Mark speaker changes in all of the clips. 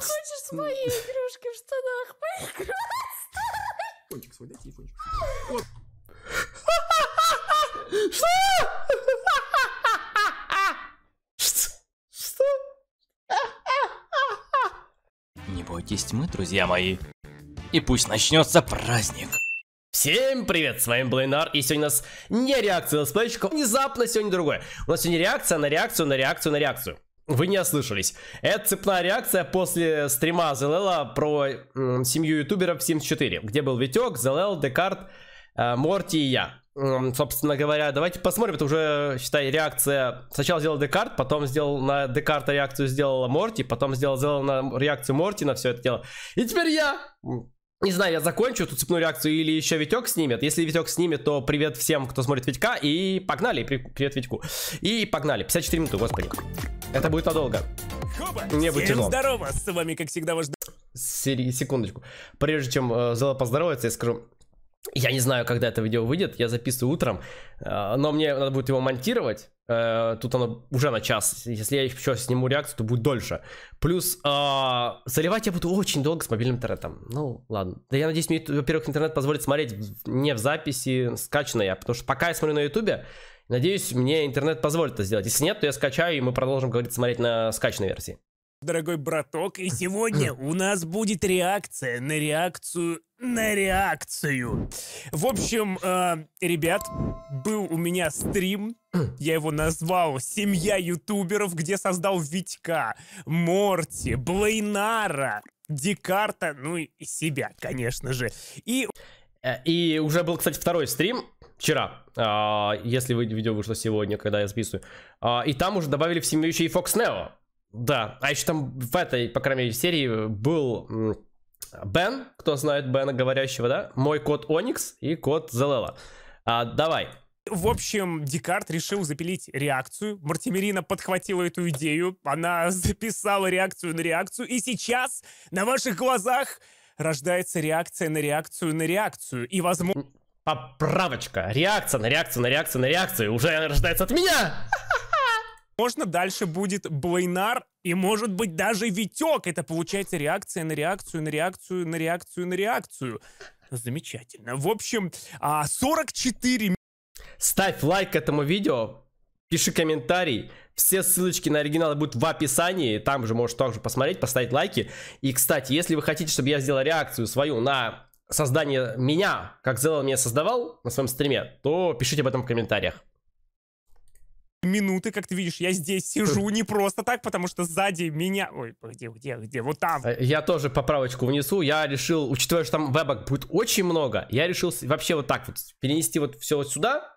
Speaker 1: хочешь с моей игрушки в штанах поиграть?
Speaker 2: Кончик, свой, дай телефончик. Вот. Что?
Speaker 3: Что? Не бойтесь мы друзья мои. И пусть начнется праздник. Всем привет, с вами был и сегодня у нас не реакция на летсплейщиков, а внезапно сегодня другое. У нас сегодня реакция на реакцию на реакцию на реакцию. Вы не ослышались. Это цепная реакция после стрима ЗЛЛа про м, семью ютуберов Sims 4, где был Витек, ЗЛЛ, Декарт, э, Морти и я. М, собственно говоря, давайте посмотрим. Это уже, считай, реакция... Сначала сделал Декарт, потом сделал на Декарта реакцию сделала Морти, потом сделал ЗЛЛ на реакцию Морти на все это дело. И теперь я... Не знаю, я закончу эту цепную реакцию или еще Витек снимет. Если Витек снимет, то привет всем, кто смотрит Витька. И погнали, привет Витьку. И погнали, 54 минуты, господи. Это будет надолго.
Speaker 4: Хоба, Не будет тяжело.
Speaker 3: здорово, с вами как всегда ваш... Сери... Секундочку. Прежде чем э, Зала поздоровается, я скажу... Я не знаю, когда это видео выйдет, я записываю утром, э, но мне надо будет его монтировать. Э, тут оно уже на час. Если я еще сниму реакцию, то будет дольше. Плюс а, заливать я буду очень долго с мобильным интернетом. Ну, ладно. Да я надеюсь, мне, во-первых, интернет позволит смотреть не в записи, скачанной я. А потому что пока я смотрю на ютубе, надеюсь, мне интернет позволит это сделать. Если нет, то я скачаю, и мы продолжим, говорить, смотреть на скачанной версии
Speaker 4: дорогой браток, и сегодня у нас будет реакция на реакцию на реакцию. В общем, э, ребят, был у меня стрим, я его назвал «Семья ютуберов», где создал Витька, Морти, Блейнара, Декарта, ну и себя, конечно же. И...
Speaker 3: Э, и уже был, кстати, второй стрим, вчера, а, если видео вышло сегодня, когда я записываю. А, и там уже добавили в семью еще и Fox Neo. Да, а еще там в этой, по крайней мере, серии э, был Бен, кто знает Бена говорящего, да? Мой код Оникс и код Зелела. А, давай. В общем, Декарт решил запилить
Speaker 4: реакцию. Мартимерина подхватила эту идею. Она записала реакцию на реакцию. И сейчас на ваших глазах рождается реакция на реакцию на реакцию. И возможно... Поправочка. Реакция на реакцию на реакцию на реакцию уже рождается от меня! Можно дальше будет Блейнар и, может быть, даже Витек. Это получается реакция на реакцию, на реакцию, на реакцию, на реакцию. Замечательно.
Speaker 3: В общем, 44... А, Ставь лайк этому видео, пиши комментарий. Все ссылочки на оригиналы будут в описании. Там же можешь также посмотреть, поставить лайки. И, кстати, если вы хотите, чтобы я сделал реакцию свою на создание меня, как Зелла меня создавал на своем стриме, то пишите об этом в комментариях
Speaker 4: минуты, как ты видишь, я здесь сижу не просто так, потому что сзади меня... Ой,
Speaker 3: где, где, где, вот там. Э, я тоже поправочку внесу. Я решил, учитывая, что там вебок будет очень много, я решил вообще вот так вот перенести вот все вот сюда,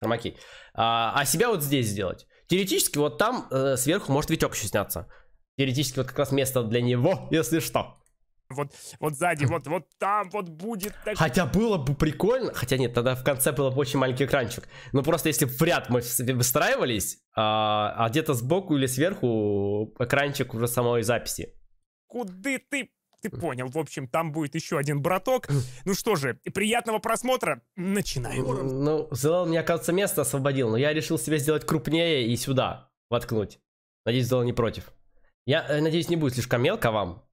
Speaker 3: хромакей, а, а себя вот здесь сделать. Теоретически вот там э, сверху может витек еще сняться. Теоретически вот как раз место для него, если что
Speaker 4: вот, вот сзади, вот, вот там вот будет... Так... Хотя
Speaker 3: было бы прикольно, хотя нет, тогда в конце было бы очень маленький экранчик. Но ну, просто если в ряд мы выстраивались, а, а где-то сбоку или сверху экранчик уже самой записи.
Speaker 4: Куды ты? Ты понял, в общем, там будет еще один браток. Ну что же, приятного
Speaker 3: просмотра, начинаем. Ну, Зелан мне, оказывается, место освободил, но я решил себе сделать крупнее и сюда воткнуть. Надеюсь, Зелан не против. Я э, надеюсь, не будет слишком мелко вам,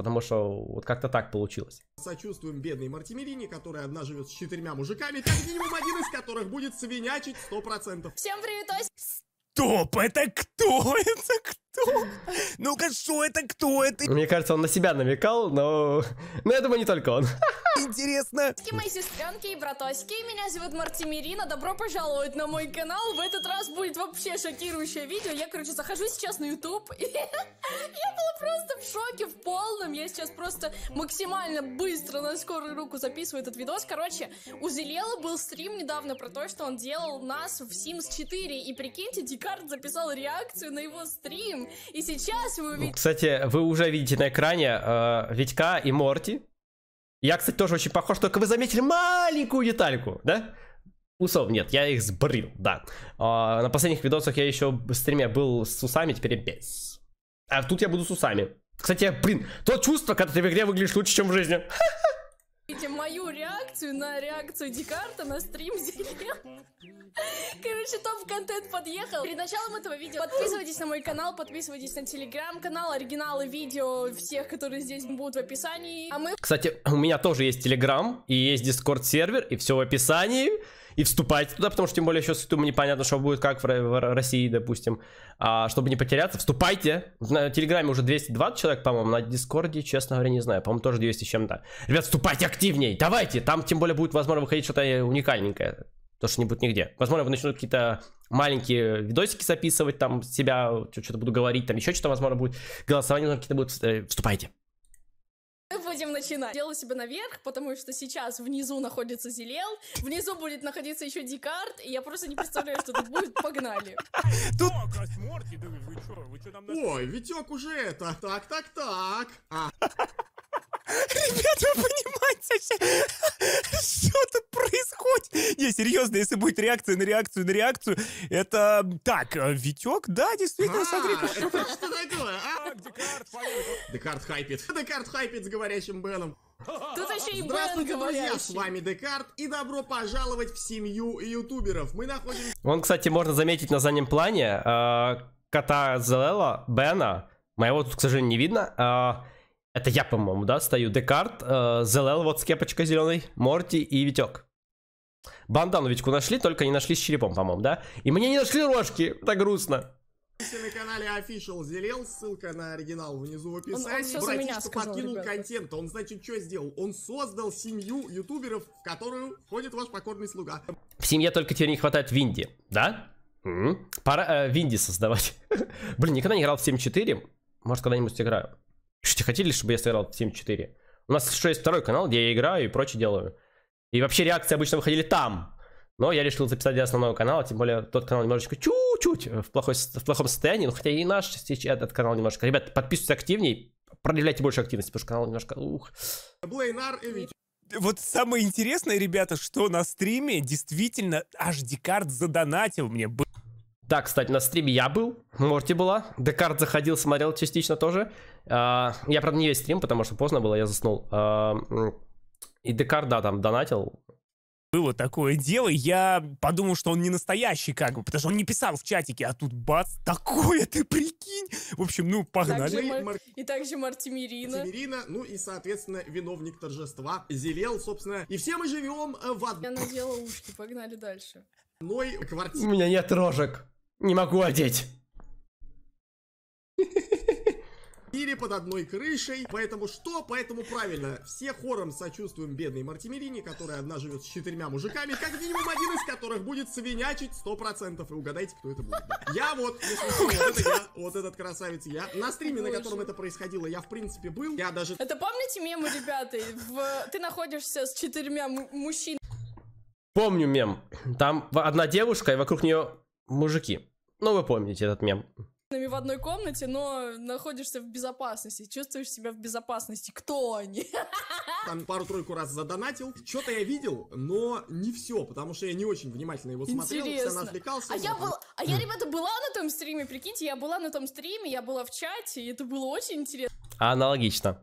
Speaker 3: Потому что вот как-то так получилось.
Speaker 2: Сочувствуем бедной Мартимирине, которая одна живет с четырьмя мужиками, как минимум один из которых будет свинячить сто процентов. Всем привет, Ось! Стоп, это кто? Это кто? Ну-ка, что это, кто это?
Speaker 4: Мне
Speaker 3: кажется, он на себя намекал, но... Но я думаю, не только он.
Speaker 5: Интересно. Мои сестренки и браточки, меня зовут Мартимирина. Добро пожаловать на мой канал. В этот раз будет вообще шокирующее видео. Я, короче, захожу сейчас на YouTube. И... Я была просто в шоке, в полном. Я сейчас просто максимально быстро на скорую руку записываю этот видос. Короче, у Зелела был стрим недавно про то, что он делал нас в Sims 4. И прикиньте, Декарт записал реакцию на его стрим. И сейчас вы увидите...
Speaker 3: Кстати, вы уже видите на экране э, Витька и Морти. Я, кстати, тоже очень похож, только вы заметили маленькую детальку, да? Усов нет, я их сбрил, да. А, на последних видосах я еще в стриме был с усами, теперь без. А тут я буду с усами. Кстати, блин, то чувство, когда ты в игре выглядишь лучше, чем в жизни.
Speaker 5: Мою реакцию на реакцию Декарта на стрим Зелен. Короче, топ-контент подъехал. Перед началом этого видео подписывайтесь на мой канал, подписывайтесь на телеграм-канал, оригиналы видео всех, которые здесь будут в описании. А мы...
Speaker 3: Кстати, у меня тоже есть телеграм и есть дискорд-сервер, и все в описании и вступайте туда, потому что тем более сейчас YouTube непонятно, что будет, как в, России, допустим. А, чтобы не потеряться, вступайте. На Телеграме уже 220 человек, по-моему, на Дискорде, честно говоря, не знаю, по-моему, тоже 200 с чем-то. Ребят, вступайте активней, давайте, там тем более будет, возможно, выходить что-то э, уникальненькое. То, что не будет нигде. Возможно, вы начнут какие-то маленькие видосики записывать, там, себя, что-то буду говорить, там, еще что-то, возможно, будет. Голосование, какие-то будут. Э,
Speaker 2: вступайте.
Speaker 5: Мы будем начинать. Делаю себя наверх, потому что сейчас внизу находится Зелел, внизу будет находиться еще Декарт, и я просто не представляю, что тут будет. Погнали. Тут...
Speaker 2: Ой, Витек уже это. Так, так, так. А. Ребята, вы понимаете, что
Speaker 4: тут происходит? Не, серьезно, если будет реакция на реакцию на реакцию, это... Так, э, Витек, да, действительно, смотри. А, это
Speaker 2: что такое, а? Декарт, Декарт хайпит. Декарт хайпит с говорящим Беном. Тут еще и Здравствуйте, друзья, с вами Декарт, и добро пожаловать в семью ютуберов. Мы находимся...
Speaker 3: Он, кстати, можно заметить на заднем плане э, кота Зелела, Бена. Моего тут, к сожалению, не видно. Э, это я, по-моему, да, стою. Декарт, э, ЗЛЛ, вот с кепочкой зеленой, Морти и Витек. Бандановичку нашли, только не нашли с черепом, по-моему, да? И мне не нашли рожки, так грустно.
Speaker 2: на канале Official Зелел, ссылка на оригинал внизу в описании. Он, он Братишка сказал, подкинул ребята. контент, он, значит, что сделал? Он создал семью ютуберов, в которую входит ваш покорный слуга.
Speaker 3: В семье только тебе не хватает Винди, да? М Пора э, Винди создавать. Блин, никогда не играл в 7.4, может, когда-нибудь играю. Что, хотели, чтобы я сыграл в Team 4? У нас еще есть второй канал, где я играю и прочее делаю. И вообще реакции обычно выходили там. Но я решил записать для основного канала, тем более тот канал немножечко чуть-чуть в, плохой, в плохом состоянии, ну, хотя и наш этот канал немножко. Ребят, подписывайтесь активней, проявляйте больше активности, потому что канал немножко... Ух.
Speaker 4: вот самое интересное, ребята,
Speaker 3: что на стриме действительно аж Декарт задонатил мне. Да, кстати, на стриме я был, Морти была. Декарт заходил, смотрел частично тоже. А, я, правда, не весь стрим, потому что поздно было, я заснул. А, и Декар, да, там донатил.
Speaker 4: Было такое дело, я подумал, что он не настоящий, как бы, потому что он не писал в чатике, а тут бац, такое, ты прикинь! В общем, ну, погнали. Также Мар...
Speaker 5: И также
Speaker 2: Мартимирина. Мартимирина, ну и, соответственно, виновник торжества, Зелел, собственно. И все мы живем
Speaker 5: э, в ад. Я надела ушки, погнали дальше.
Speaker 2: Мной квартире. У меня нет
Speaker 3: рожек, не могу одеть.
Speaker 5: или под одной крышей.
Speaker 2: Поэтому что? Поэтому правильно. Все хором сочувствуем бедной Мартимерине, которая одна живет с четырьмя мужиками, как минимум один из которых будет свинячить 100%. И угадайте, кто это будет. Я вот, если вот, это я, вот этот красавец я. На стриме, Боже. на котором это происходило, я в принципе
Speaker 5: был. Я даже... Это помните мемы, ребята? В... Ты находишься с четырьмя мужчинами.
Speaker 3: Помню мем. Там одна девушка, и вокруг нее мужики.
Speaker 2: Ну, вы помните этот мем
Speaker 5: в одной комнате, но находишься в безопасности, чувствуешь себя в безопасности. Кто они?
Speaker 2: Там пару-тройку раз задонатил. Что-то я видел, но не все, потому что я не очень внимательно его смотрел, Интересно. отвлекался. А я, был...
Speaker 5: а я, ребята, была на том стриме, прикиньте, я была на том стриме, я была в чате, и это было очень интересно.
Speaker 3: Аналогично.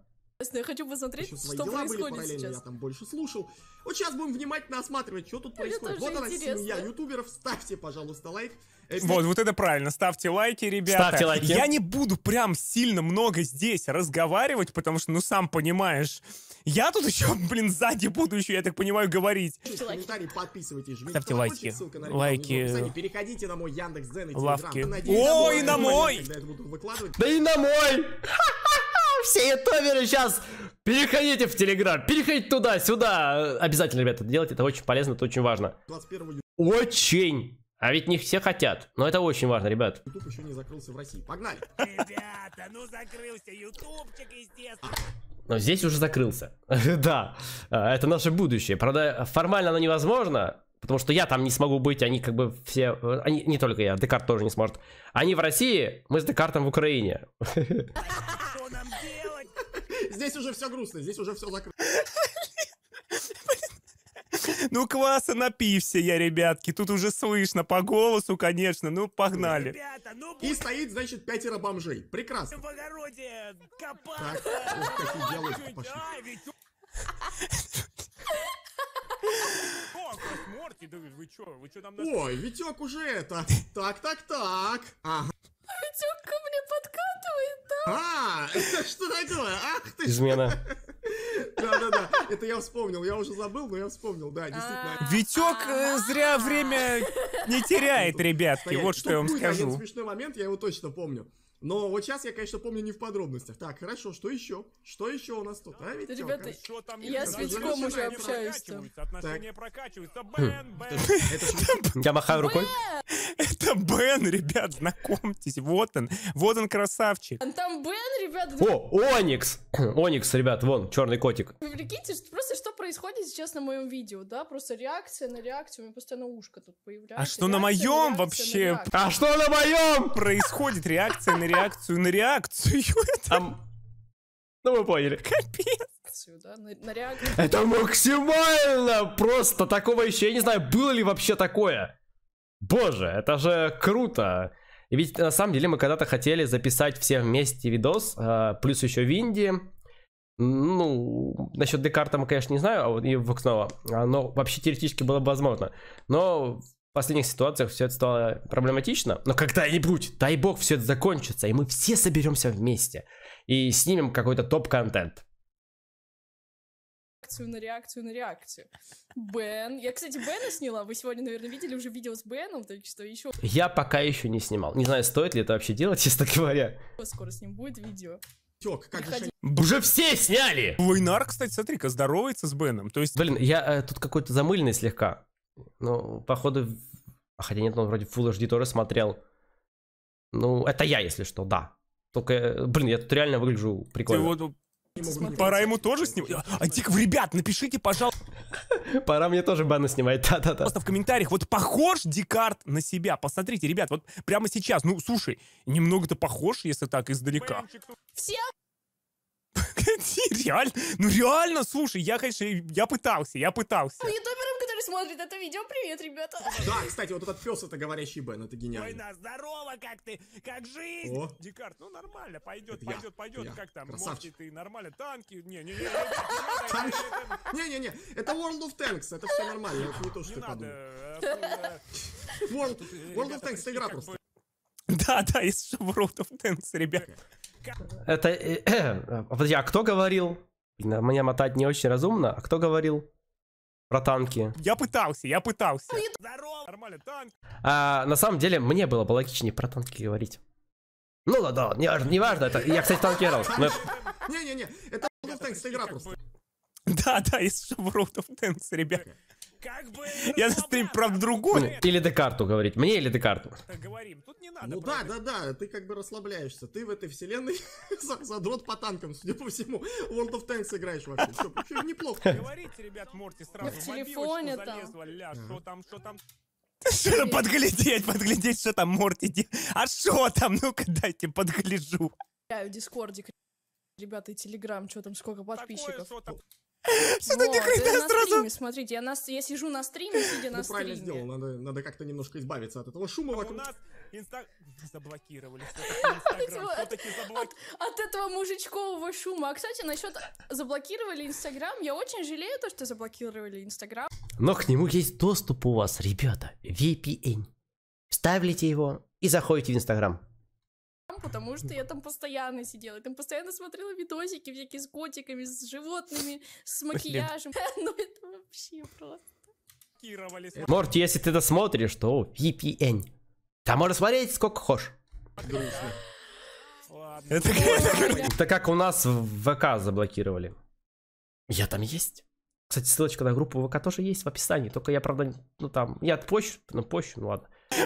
Speaker 5: Я хочу посмотреть, Еще что происходит сейчас. Я там больше слушал. Вот сейчас будем
Speaker 2: внимательно осматривать, что тут Мне происходит. Вот она, интересно. семья ютуберов. Ставьте, пожалуйста, лайк. Э, вот, вот это
Speaker 4: правильно. Ставьте лайки, ребята. Ставьте лайки. Я не буду прям сильно много здесь разговаривать, потому что, ну, сам понимаешь, я тут еще, блин, сзади буду еще, я так понимаю, говорить.
Speaker 2: Комментарий подписывайтесь, жмите Ставьте лайки. На лайки. Переходите на мой Яндекс.Дзен и Лавки. О, и на мой! Да и на мой! все
Speaker 3: ютуберы сейчас переходите в Телеграм, переходите туда-сюда. Обязательно, ребята, это делайте, это очень полезно, это очень важно. 21... Очень. А ведь не все хотят. Но это очень важно, ребят.
Speaker 2: Ютуб еще не закрылся в России. Погнали! Ребята, ну закрылся ютубчик,
Speaker 1: естественно.
Speaker 3: Но здесь уже закрылся. да, а, это наше будущее. Правда, формально оно невозможно, потому что я там не смогу быть, они как бы все... Они, не только я, Декарт тоже не сможет. Они в России, мы с Декартом в Украине.
Speaker 2: здесь уже все грустно, здесь уже все закрыто.
Speaker 4: Ну, классно напився я, ребятки. Тут уже слышно по голосу, конечно. Ну, погнали. Ребята,
Speaker 2: ну... И стоит, значит, пятеро бомжей. Прекрасно. В огороде копаться. Так, какие диалоги пошли. Ой, Витек уже это. Так, так, так. Ага.
Speaker 4: Витек ко мне подкатывает, да? А, это
Speaker 2: что такое?
Speaker 4: Ах ты Измена.
Speaker 2: Да-да-да, это я вспомнил, я уже забыл, но я вспомнил, да, действительно. А.
Speaker 4: Витек э, зря время не теряет, ребятки, вот что я вам скажу. Один
Speaker 2: смешной момент, я его точно помню. Но вот сейчас я, конечно, помню не в подробностях. Так, хорошо, что еще? Что еще у нас тут? А, ведь Ребята, что там я с Витьком уже общаюсь. Отношения
Speaker 4: прокачиваются. Бен, хм. Бен. Я махаю рукой. Это Бен, ребят, знакомьтесь. Вот он. Вот он красавчик.
Speaker 5: Там Бен, ребят. О,
Speaker 4: Оникс.
Speaker 3: Оникс, ребят, вон, черный котик.
Speaker 5: Вы прикиньте, просто что происходит сейчас на моем видео, да? Просто реакция на реакцию. У меня постоянно ушко тут появляется. А что на моем вообще? А что на
Speaker 4: моем? Происходит реакция на реакцию на реакцию. Там...
Speaker 3: Ну, вы поняли. Капец. Да, на, реакцию. Это максимально просто. Такого еще, я не знаю, было ли вообще такое. Боже, это же круто. Ведь на самом деле мы когда-то хотели записать все вместе видос, а, плюс еще Винди. Ну, насчет Декарта мы, конечно, не знаю, а вот и Вокснова. Но вообще теоретически было бы возможно. Но последних ситуациях все это стало проблематично. Но когда-нибудь, дай бог, все это закончится, и мы все соберемся вместе и снимем какой-то топ-контент.
Speaker 5: Реакцию на реакцию на реакцию. Бен. Я, кстати, Бена сняла. Вы сегодня, наверное, видели уже видео с Беном, так что еще... Я
Speaker 3: пока еще не снимал. Не знаю, стоит ли это вообще делать, честно говоря.
Speaker 5: Скоро с ним будет видео. Тёк, как же...
Speaker 3: Уже все сняли! Войнар, кстати, смотри-ка, здоровается с Беном. То есть... Блин, я э, тут какой-то замыльный слегка. Ну, походу... А хотя нет, он вроде Full HD тоже смотрел. Ну, это я, если что, да. Только, э, блин, я тут реально выгляжу прикольно. Ты вот,
Speaker 2: ну,
Speaker 4: Пора ему тоже снимать. А Дик, ребят, напишите,
Speaker 3: пожалуйста. Пора мне
Speaker 4: тоже бану снимать, да-да-да. Просто в комментариях, вот похож Декарт на себя. Посмотрите, ребят, вот прямо сейчас. Ну, слушай, немного-то похож, если так, издалека.
Speaker 5: Все?
Speaker 2: Реально, ну реально, слушай, я, конечно, я пытался, я пытался.
Speaker 5: Мы который смотрит это видео, привет, ребята.
Speaker 2: Да, кстати, вот этот пес это говорящий Бен, это гениально.
Speaker 5: Война, здорово, как ты, как жизнь?
Speaker 2: О. Декарт,
Speaker 4: ну нормально,
Speaker 5: пойдет,
Speaker 2: это пойдет, я. пойдет, я. как там, Красавчик.
Speaker 4: ты нормально, танки, не-не-не.
Speaker 2: Не-не-не, это World of Tanks, это все нормально, это не то, что ты подумал. Э, World of Tanks, это игра просто.
Speaker 4: Да, да, из World of Tanks, ребят.
Speaker 3: Это, э, э, подожди, а кто говорил? Меня мотать не очень разумно, а кто говорил? Про танки. Я пытался,
Speaker 4: я пытался. Ну, Здорово, нормально,
Speaker 3: танк. А, на самом деле, мне было бы логичнее про танки говорить. Ну да, да, не, не важно, это, я, кстати, танкировал.
Speaker 2: Не-не-не, это World of Tanks игра просто.
Speaker 3: Да-да, из World of Tanks, ребят.
Speaker 2: Как бы...
Speaker 3: Я на стрим про другой. Или Декарту говорить. Мне или Декарту. Говорим.
Speaker 2: Тут не надо. Ну да, да, да. Ты как бы расслабляешься. Ты в этой вселенной задрот по танкам, судя по всему. World of Tanks играешь вообще. Все, неплохо. Говорите, ребят,
Speaker 5: Морти сразу. В телефоне
Speaker 4: там. Что там, что там.
Speaker 2: Что подглядеть, подглядеть, что там Морти
Speaker 4: А что там? Ну-ка дайте подгляжу.
Speaker 5: Я в Дискорде, ребята, и Телеграм, что там, сколько подписчиков. Сюда не хрена сразу. Смотрите, я, на, я сижу на стриме, сидя ну, на стриме. правильно сделал,
Speaker 2: надо, надо как-то немножко избавиться от этого шума а вокруг. У нас инста... Заблокировали.
Speaker 5: От этого мужичкового шума. А, кстати, насчет заблокировали Инстаграм, я очень жалею то, что заблокировали Инстаграм.
Speaker 3: Но к нему есть доступ у вас, ребята. VPN. Вставляйте его и заходите в Инстаграм
Speaker 5: потому что я там постоянно сидела, я там постоянно смотрела видосики всякие с котиками, с животными, с макияжем. Ну это вообще просто. Э, Морт,
Speaker 3: если ты это смотришь, то VPN. Там можно смотреть сколько хочешь. Это, это как у нас в ВК заблокировали. Я там есть. Кстати, ссылочка на группу ВК тоже есть в описании. Только я, правда, ну там, я отпущу, ну пощу, ну ладно.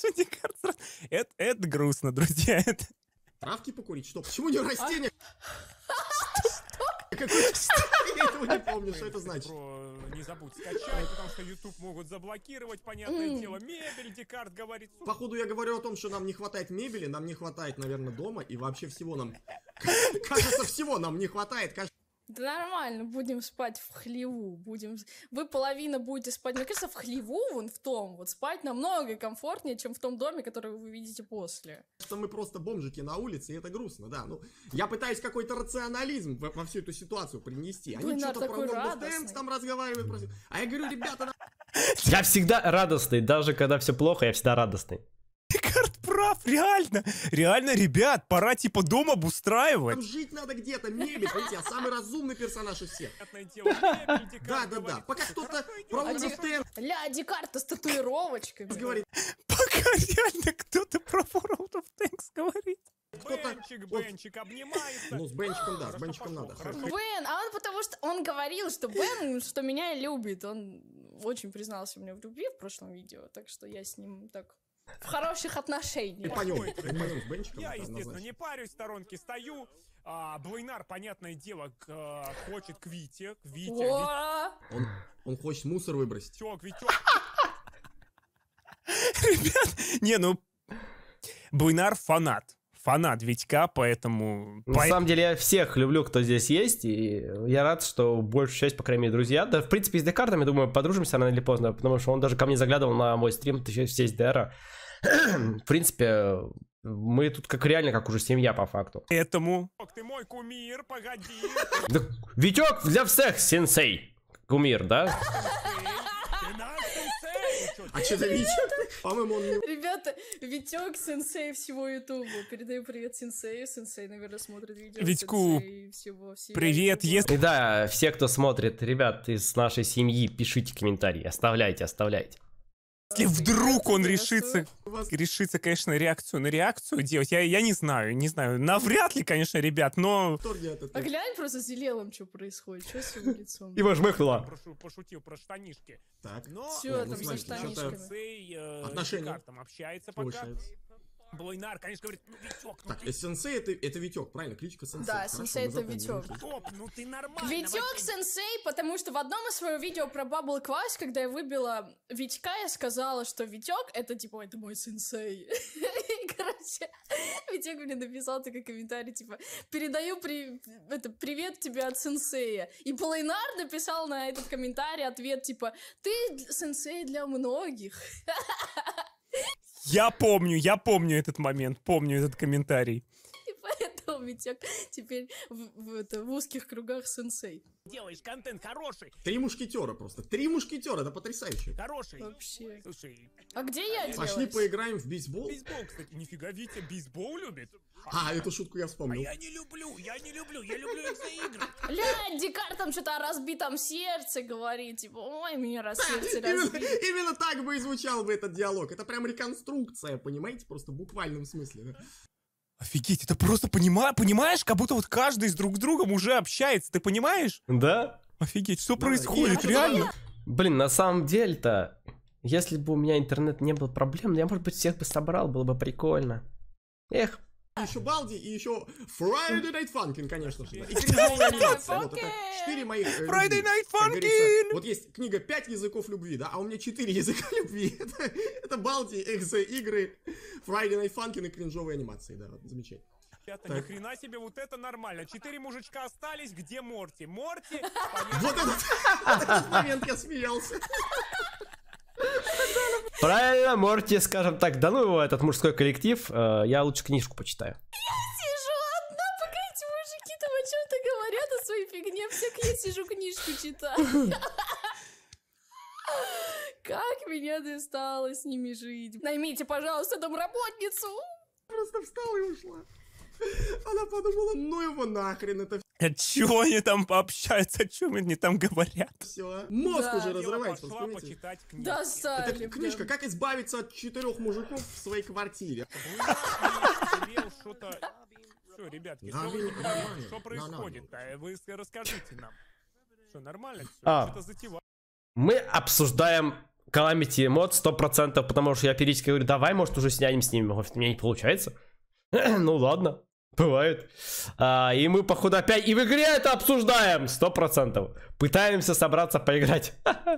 Speaker 3: Шуди Карц. Это, это грустно, друзья. Это...
Speaker 2: Травки покурить? Что? Почему не растения? Я этого не помню, что это значит.
Speaker 4: Не забудь скачать, потому что YouTube могут заблокировать, понятное дело. Мебель, Декарт говорит.
Speaker 2: Походу я говорю о том, что нам не хватает мебели, нам не хватает, наверное, дома и вообще всего нам... Кажется, всего нам не хватает.
Speaker 5: Да нормально, будем спать в хлеву, будем... Вы половина будете спать, мне кажется, в хлеву, вон в том, вот спать намного комфортнее, чем в том доме, который вы видите после.
Speaker 2: Что мы просто бомжики на улице, и это грустно, да. Ну, я пытаюсь какой-то рационализм во, во всю эту ситуацию принести. Они Блин, что-то про Нордестенс там разговаривают, про... а я говорю, ребята...
Speaker 3: Я всегда радостный, даже когда все плохо, я всегда радостный.
Speaker 2: Декарт прав, реально.
Speaker 3: Реально, ребят, пора типа дом обустраивать.
Speaker 4: Там
Speaker 2: жить надо где-то, мебель, понимаете, а самый разумный персонаж из всех. Да, да, да. Пока кто-то
Speaker 5: про World Ля, Декарта с татуировочками. Говорит. Пока реально кто-то про World of Tanks говорит. Бенчик, Бенчик обнимается.
Speaker 2: Ну, с Бенчиком, да, с Бенчиком надо. Бен,
Speaker 5: а он потому что, он говорил, что Бен, что меня любит, он очень признался мне в любви в прошлом видео, так что я с ним так в хороших отношениях.
Speaker 4: Я, естественно, не парюсь, сторонки стою. А, понятное дело, а, хочет к Вите. К Вите.
Speaker 2: Он, хочет мусор выбросить.
Speaker 4: Витек, Витек.
Speaker 2: Ребят, не, ну...
Speaker 4: Блайнар фанат. Фанат Витька, поэтому... На поэ-
Speaker 3: самом деле я всех люблю, кто здесь есть, и я рад, что большую часть, по крайней мере, друзья. Да, в принципе, с Декартом, я думаю, подружимся рано или поздно, потому что он даже ко мне заглядывал на мой стрим, ты в честь Дера в принципе, мы тут как реально, как уже семья по факту. Этому. Ты мой
Speaker 4: кумир,
Speaker 5: погоди.
Speaker 3: Да, Витек для всех сенсей. Кумир, да?
Speaker 2: А что за
Speaker 5: Витек? По-моему, он Ребята, Витек сенсей всего Ютуба. Передаю привет сенсею. Сенсей, наверное, смотрит видео. Витьку, всего, всего
Speaker 3: привет. Есть... И да, все, кто смотрит, ребят из нашей семьи, пишите комментарии. Оставляйте, оставляйте.
Speaker 4: Если вдруг он
Speaker 3: решится, решится,
Speaker 4: конечно, реакцию на реакцию делать, я, я не знаю, не знаю. Навряд ли, конечно, ребят, но...
Speaker 2: А
Speaker 5: глянь просто зелелом, что происходит, что с его лицом. Его жмыхнуло. Пошутил про штанишки. Так. Но... Все, ну там за штанишками. Э,
Speaker 2: Отношения. Там общается пока.
Speaker 4: Блойнар, конечно, говорит, ну, Витек, ну
Speaker 2: Так, ты... сенсей это, это Витек, правильно, кличка сенсей. Да, Хорошо, сенсей это Витек.
Speaker 5: Стоп, ну ты нормально. Витек сенсей, потому что в одном из своего видео про Bubble Квас, когда я выбила Витька, я сказала, что Витек это типа, это мой сенсей. И, короче, Витек мне написал такой комментарий, типа, передаю при... это, привет тебе от сенсея. И Блойнар написал на этот комментарий ответ, типа, ты сенсей для многих.
Speaker 4: Я помню, я помню этот момент, помню этот комментарий
Speaker 5: этого Митяк теперь в, в, это, в узких кругах сенсей. Делаешь контент хороший.
Speaker 2: Три мушкетера просто. Три мушкетера, это потрясающе. Хороший. Вообще. Слушай.
Speaker 5: А где я делаюсь? Пошли
Speaker 2: поиграем в бейсбол.
Speaker 4: Бейсбол, кстати, нифига Витя
Speaker 2: бейсбол любит. А, эту шутку я вспомнил. А я
Speaker 4: не люблю, я не люблю,
Speaker 5: я люблю их за экзоигры. Ля, Дикар там что-то о разбитом сердце говорит, типа, ой, меня раз сердце Именно
Speaker 2: так бы и звучал бы этот диалог. Это прям реконструкция, понимаете, просто в буквальном смысле.
Speaker 4: Офигеть, это просто понима... понимаешь, как будто вот каждый с друг
Speaker 3: с другом уже общается, ты понимаешь? Да. Офигеть, что
Speaker 2: да, происходит, я... реально?
Speaker 3: Блин, на самом деле-то, если бы у меня интернет не был проблем, я, может быть, всех бы собрал, было бы прикольно.
Speaker 2: Эх, еще Балди и еще Friday Night Funkin', конечно же. И Вот это четыре моих э, Friday Night Funkin'! Вот есть книга «Пять языков любви», да, а у меня четыре языка любви. Это Балди, Экзе, игры, Friday Night Funkin' и кринжовые анимации, да, замечательно.
Speaker 4: Ребята, ни хрена себе, вот это нормально. Четыре мужичка остались, где Морти? Морти!
Speaker 3: Вот
Speaker 4: этот момент я смеялся.
Speaker 3: Правильно, Морти, скажем так, да ну его, этот мужской коллектив, э, я лучше книжку почитаю.
Speaker 5: Я сижу одна, пока эти мужики там о чем-то говорят, о своей фигне, все я сижу книжку читаю. Как меня достало с ними жить. Наймите, пожалуйста, домработницу. Просто встала и ушла.
Speaker 2: Она подумала, ну его нахрен, это
Speaker 4: э, Чего они там пообщаются, о чем они там говорят?
Speaker 2: Все. А? Мозг Да. уже разрывается, пошла почитать книгу. Достали. Это прям. книжка «Как избавиться от четырех мужиков в своей квартире
Speaker 4: Все,
Speaker 2: ребятки, что вы не понимаете, что
Speaker 1: происходит?
Speaker 4: Вы с- расскажите нам. Что, нормально а. Что-то затевали.
Speaker 3: Мы обсуждаем Calamity мод 100%, потому что я периодически говорю, давай, может, уже снимем, с ними, говорит, у меня не получается. ну ладно. Бывает. А, и мы, походу, опять и в игре это обсуждаем. Сто процентов. Пытаемся собраться поиграть.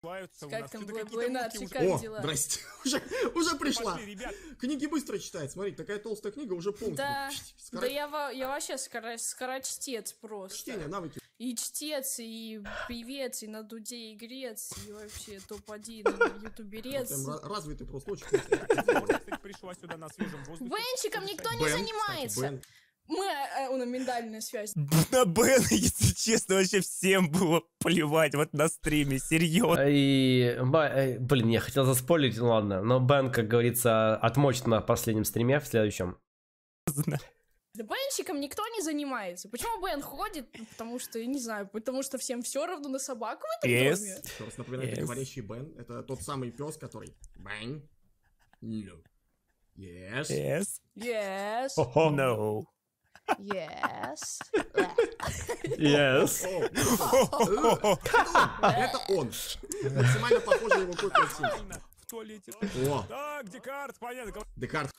Speaker 2: как О, здрасте.
Speaker 5: уже, уже пришла. Пошли,
Speaker 2: ребят. Книги быстро читает. Смотри, такая толстая книга уже полностью. Да, Скоро... да
Speaker 5: я, я вообще скоро, скорочтец просто. Чтение, навыки. И чтец, и певец, и на дуде игрец, и вообще топ-1 ютуберец. Развитый
Speaker 2: просто очень. Кстати,
Speaker 5: Бенчиком никто не занимается. Мы, э, у нас миндальная связь.
Speaker 3: На Бен, если честно, вообще всем было плевать вот на стриме, серьезно. Э, и, э, блин, я хотел заспорить, ну ладно, но Бен, как говорится, отмочит на последнем стриме, в следующем.
Speaker 5: Да Бенщиком никто не занимается. Почему Бен ходит? Ну, потому что, я не знаю, потому что всем все равно на собаку в этом yes. доме.
Speaker 2: Что раз напоминает, yes. говорящий Бен, это тот самый пес, который Бен, Yes. Yes.
Speaker 4: Yes. Oh, no.
Speaker 5: Yes. Yes. Это
Speaker 4: он. Максимально похоже на его копию В туалете. О. Так, Декарт, понятно. Декарт.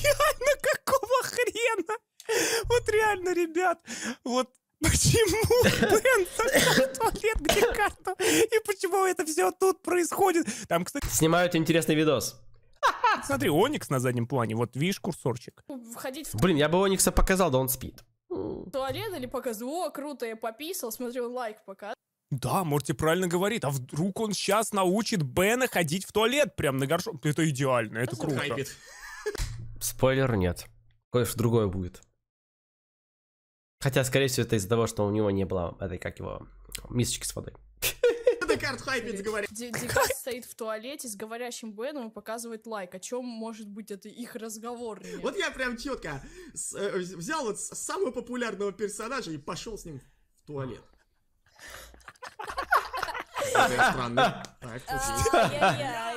Speaker 4: Реально, какого хрена? Вот реально, ребят, вот Почему Бен в туалет, где карта? И почему это все тут происходит? Там, кстати...
Speaker 3: Снимают интересный видос. Смотри, Оникс на заднем плане, вот видишь курсорчик.
Speaker 5: Входить в... Блин,
Speaker 3: я бы Оникса показал, да он спит.
Speaker 5: Туалет или показывал, о, круто, я пописал, смотрю, лайк пока.
Speaker 4: Да, Морти правильно говорит, а вдруг он сейчас научит Бена ходить в туалет прям на горшок? Это идеально, это круто. Хайпит.
Speaker 3: Спойлер нет. Кое-что другое будет. Хотя, скорее всего, это из-за того, что у него не было этой, как его, мисочки с водой.
Speaker 5: Декарт хайпец говорит. Декарт стоит в туалете с говорящим Беном и показывает лайк. О чем может быть это их разговор? Вот я прям четко
Speaker 2: э, взял вот самого популярного персонажа и пошел с ним в туалет.
Speaker 5: Странно. Так,
Speaker 1: а,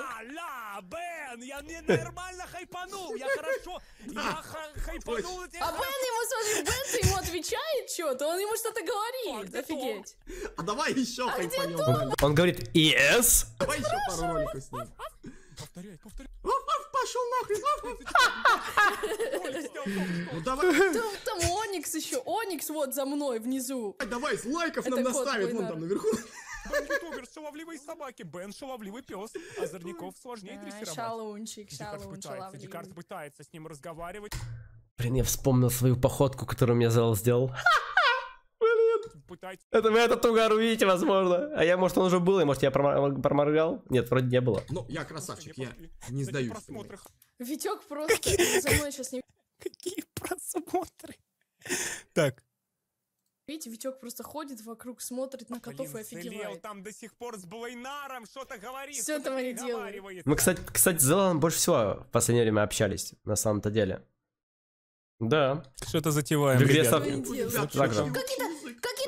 Speaker 5: Бен, я не нормально хайпанул, я хорошо, я хайпанул. А Бен ему, смотри, Бен ему отвечает что-то, он ему что-то говорит, офигеть. А давай еще а хайпанем.
Speaker 3: Он говорит, yes.
Speaker 2: Давай еще пару роликов с ним.
Speaker 5: Повторяй, повторяй. Пошел нахрен! Ну, давай. Там Оникс еще, Оникс вот за мной внизу. Давай, с лайков нам наставит, вон там наверху.
Speaker 4: Ютубер, шаловливые собаки, Бен, шаловливый пес. Озорников сложнее дрессировать. Шалунчик, шалун, шаловливый. Дикард пытается с ним разговаривать.
Speaker 3: Блин, я вспомнил свою походку, которую мне зал сделал. Блин. Пытается... Это вы этот угар увидите, возможно. А я, может, он уже был, и может, я проморгал? Нет, вроде не было.
Speaker 2: Ну, я красавчик, я не сдаюсь.
Speaker 5: Витек просто... Какие просмотры? Так, Видите, Витек просто ходит вокруг, смотрит на котов Блин, и офигевает. Залил,
Speaker 4: там до сих пор с Блейнаром что-то говорит. Все там они делают. Мы,
Speaker 3: кстати, кстати, с Зеланом больше всего в последнее время общались, на самом-то деле. Да. Что-то затеваем. В игре сов...
Speaker 4: Какие-то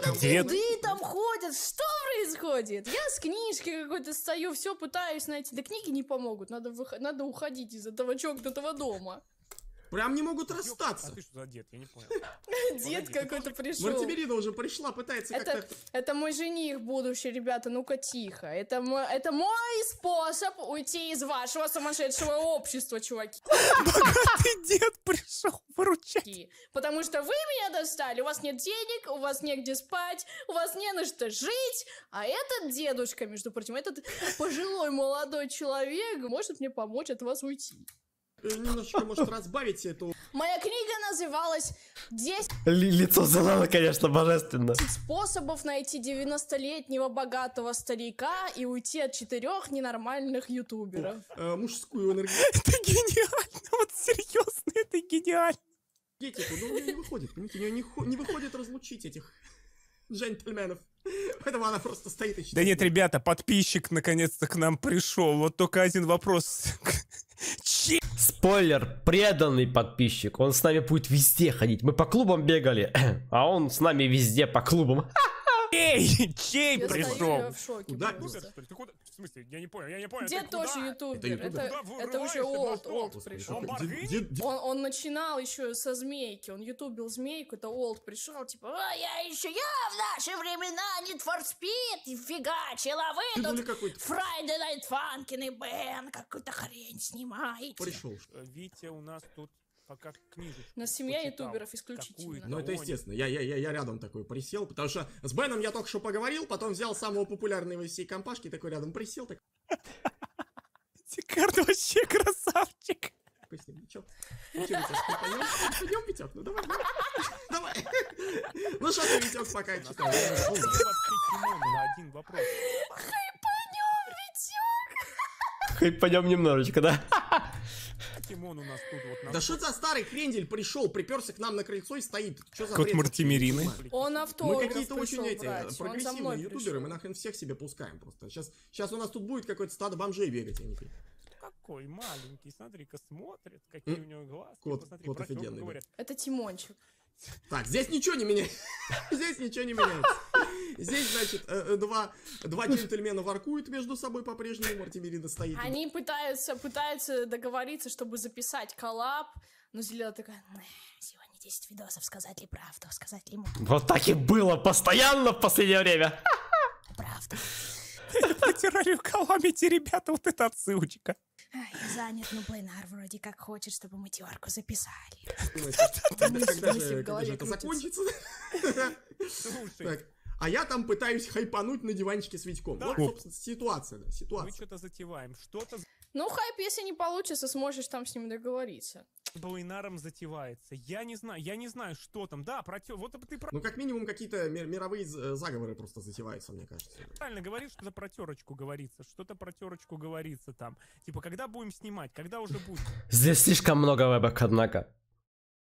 Speaker 5: какие там ходят. Что происходит? Я с книжки какой-то стою, все пытаюсь найти. Да книги не помогут. Надо, выход... Надо уходить из этого чокнутого дома.
Speaker 2: Прям не могут а расстаться. А ты что за дед? Я не понял.
Speaker 5: Дед какой-то пришел. Мартимирина уже пришла, пытается как-то... Это мой жених будущий, ребята, ну-ка тихо. Это мой способ уйти из вашего сумасшедшего общества, чуваки. Богатый дед пришел выручать. Потому что вы меня достали, у вас нет денег, у вас негде спать, у вас не на что жить. А этот дедушка, между прочим, этот пожилой молодой человек может мне помочь от вас уйти. Э, немножечко, может, разбавить эту... Моя книга называлась «10 Лицо Зелана,
Speaker 3: конечно, божественно.
Speaker 5: способов найти 90-летнего богатого старика и уйти от четырех ненормальных ютуберов».
Speaker 2: э, мужскую энергию. Это гениально, вот серьезно, это гениально. Но ну, у нее не выходит, понимаете, у нее не, не выходит разлучить этих джентльменов. Поэтому она просто стоит и Да нет,
Speaker 4: ребята, подписчик наконец-то к нам пришел. Вот только один
Speaker 3: вопрос. Че? Спойлер, преданный подписчик. Он с нами будет везде ходить. Мы по клубам бегали, а он с нами везде по клубам. Чей?
Speaker 4: Чей я пришел? Я в шоке. Да? Ты
Speaker 5: куда? В смысле? Я не понял, я не понял. Дед тоже ютубер. Это, это, это уже Олд, Олд пришел. Он, он начинал еще со змейки. Он ютубил змейку, это Олд пришел, типа, а я еще, я в наши времена не for Speed фигачила, вы тут Friday Night Funkin' и Бен какую-то хрень снимаете. Пришел.
Speaker 4: Витя у нас тут пока книжечку.
Speaker 5: У семья почитал, ютуберов исключительно. Ну, это естественно.
Speaker 2: Я, я, я, я рядом такой присел, потому что с Беном я только что поговорил, потом взял самого популярного из всей компашки, такой рядом присел. Так... Дикард вообще красавчик. Пойдем ну Ну давай, давай. Ну что ты, Витёк, пока читал. на один вопрос. Хайпанём,
Speaker 3: Витёк. Хайпанём немножечко, да?
Speaker 2: покемон у нас тут вот. Да что за старый хрендель пришел, приперся к нам на крыльцо и стоит? Что за Кот Мартимерины. Он автограф Мы какие-то очень эти брать. прогрессивные ютуберы, мы нахрен всех себе пускаем просто. Сейчас, сейчас у нас тут будет какой-то стадо бомжей бегать, я не понимаю
Speaker 4: какой маленький, смотри-ка, смотрит, какие у него глазки. Кот, Посмотри, кот офигенный. Говорят. Это
Speaker 5: Тимончик.
Speaker 2: Так, здесь ничего не меняется. Здесь ничего не меняется. Здесь, значит, э, э, два, два джентльмена воркуют между собой по-прежнему, Мартимирида стоит. Они
Speaker 5: пытаются, пытаются договориться, чтобы записать коллаб, но Зелена такая, сегодня 10 видосов, сказать ли правду, сказать ли ему.
Speaker 3: Вот так и было постоянно в последнее время.
Speaker 4: Правда. Натирали в каламити, ребята, вот это отсылочка.
Speaker 5: Я занят, ну Блейнар вроде как хочет, чтобы мы терку записали.
Speaker 2: Когда же это закончится?
Speaker 5: Слушай,
Speaker 2: а я там пытаюсь хайпануть на диванчике с Витьком. Вот, ну, собственно, ситуация, да, ситуация. Мы что-то затеваем, что-то...
Speaker 5: Ну, хайп, если не получится, сможешь там с ним договориться.
Speaker 4: Буйнаром затевается. Я не знаю, я не знаю, что там. Да, против... Вот ты про. Ну, как
Speaker 2: минимум, какие-то мировые заговоры просто затеваются, мне кажется.
Speaker 4: Правильно говоришь, что-то про терочку говорится. Что-то про терочку говорится там. Типа, когда будем снимать? Когда уже будет?
Speaker 3: Здесь слишком много вебок, однако.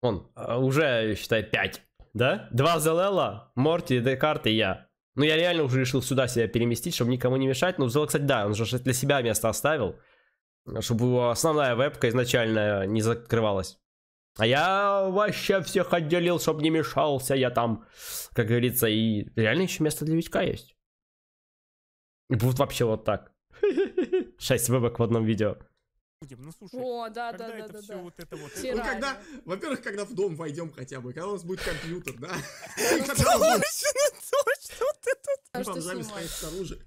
Speaker 3: Он а, уже, считай, 5. Да? Два Зелела, Морти, Декарт и я. Ну, я реально уже решил сюда себя переместить, чтобы никому не мешать. Ну, Зелел, кстати, да, он же для себя место оставил чтобы основная вебка изначально не закрывалась. А я вообще всех отделил, чтобы не мешался я там, как говорится, и реально еще место для витька есть. И будут вообще вот так. шесть вебок в одном видео
Speaker 5: Ну слушай, О, да, когда да, это да, все да. вот это вот. Ну, когда,
Speaker 2: во-первых, когда в дом войдем хотя бы, когда у нас будет компьютер, да. Точно, точно, вот это. Вам сами снаружи.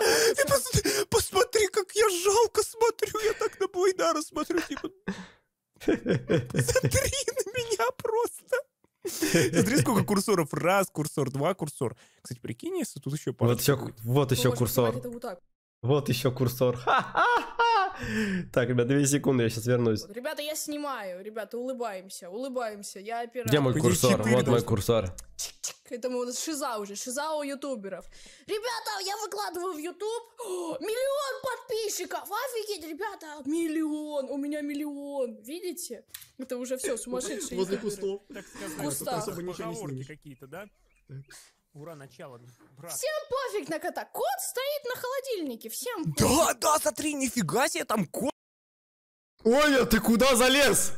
Speaker 4: И пос- посмотри, как я жалко смотрю, я так на Буйнара смотрю, типа...
Speaker 5: Смотри на
Speaker 4: меня просто. Смотри, сколько курсоров. Раз курсор, два курсор.
Speaker 3: Кстати, прикинь, если тут еще пара. Вот еще, вот
Speaker 4: ну, еще курсор.
Speaker 3: Вот еще курсор.
Speaker 5: Ха-ха!
Speaker 3: Так, ребят, две секунды, я сейчас вернусь.
Speaker 5: Ребята, я снимаю. Ребята, улыбаемся, улыбаемся. Я оператор. Где мой курсор? Вот мой курсор. Это у нас шиза уже, шиза у ютуберов. Ребята, я выкладываю в ютуб миллион подписчиков. Офигеть, ребята, миллион, у меня миллион. Видите? Это уже все сумасшедшие. Возле кустов. Куста. Особо ничего не
Speaker 4: какие-то, да? Ура, начало.
Speaker 5: Брат. Всем пофиг на кота. Кот стоит на холодильнике. Всем пофиг. Да,
Speaker 4: да, смотри, нифига себе, там кот. Оля, ты куда залез?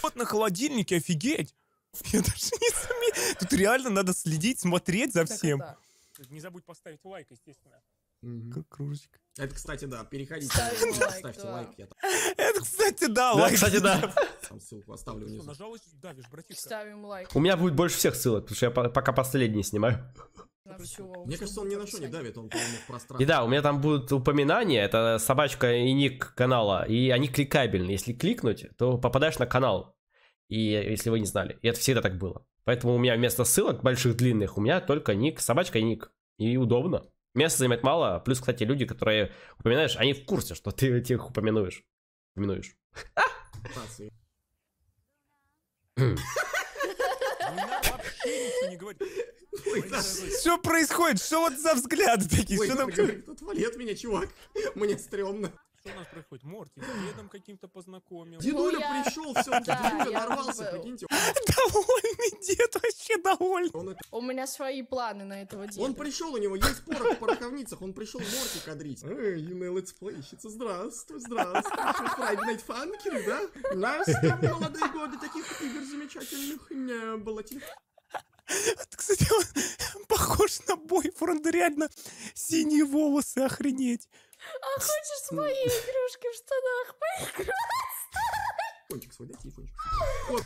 Speaker 4: Кот на холодильнике, офигеть. Я даже не сумею. Тут реально надо следить, смотреть за всем. Не забудь поставить лайк, естественно. Кружечка.
Speaker 2: Это, кстати, да, переходите, ставьте, лайк, Это, кстати, да, лайк. кстати, да. Там ссылку оставлю внизу.
Speaker 5: Нажалось, давишь, братишка. Ставим лайк.
Speaker 2: У меня будет больше всех ссылок, потому что я пока
Speaker 3: последний снимаю.
Speaker 5: Мне кажется, он ни на что
Speaker 2: не давит, он, по-моему, в пространстве. И
Speaker 3: да, у меня там будут упоминания, это собачка и ник канала, и они кликабельны. Если кликнуть, то попадаешь на канал, и если вы не знали. И это всегда так было. Поэтому у меня вместо ссылок больших длинных, у меня только ник, собачка и ник. И удобно. Места занимает мало. Плюс, кстати, люди, которые упоминаешь, они в курсе, что ты этих упоминаешь, упоминаешь.
Speaker 2: Что происходит? Что вот за взгляды такие? Ой, отвали ну, от меня, чувак. Мне стрёмно. Что у нас происходит? Морти
Speaker 4: с дедом каким-то познакомился. Дедуля Хуя. пришел, все, дедуля я нарвался, прикиньте.
Speaker 2: Довольный дед, вообще довольный. Он-
Speaker 5: У меня свои планы на этого деда. Он пришел,
Speaker 2: у него есть порох в пороховницах, он пришел Морти кадрить. Эй, юная летсплейщица, здравствуй, здравствуй. Что, Friday Night да? Нас там молодые годы таких игр замечательных не было. Тихо.
Speaker 4: Кстати, он похож на бойфренда, реально синие волосы, охренеть.
Speaker 1: А хочешь с моей игрушки в штанах поиграть?
Speaker 2: Телефончик свой, дай телефончик. Вот.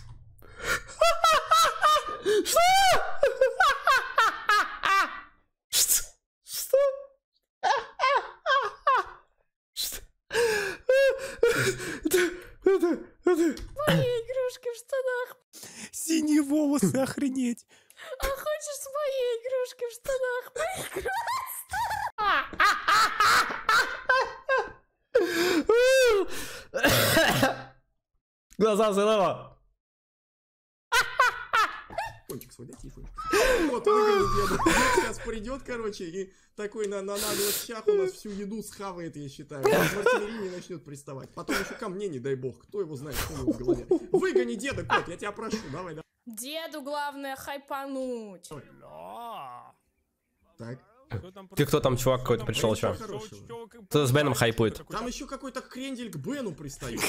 Speaker 1: Что? Что?
Speaker 4: Что? Что? Мои
Speaker 1: игрушки в штанах.
Speaker 4: Синие волосы, охренеть.
Speaker 1: А хочешь с моей игрушки в штанах поиграть?
Speaker 2: Глаза сырого. Телефончик свой, дай телефончик. Ну, вот, выглядит, сейчас придет, короче, и такой на на на щах у нас всю еду схавает, я считаю. В артиллерии не начнет приставать. Потом еще ко мне, не дай бог, кто его знает, что у него в голове. Выгони деда, кот, я тебя прошу, давай, давай.
Speaker 5: Деду главное хайпануть.
Speaker 3: Так. Ты кто там, чувак какой-то пришел еще? Кто с Беном хайпует?
Speaker 2: Там еще какой-то крендель к Бену пристает.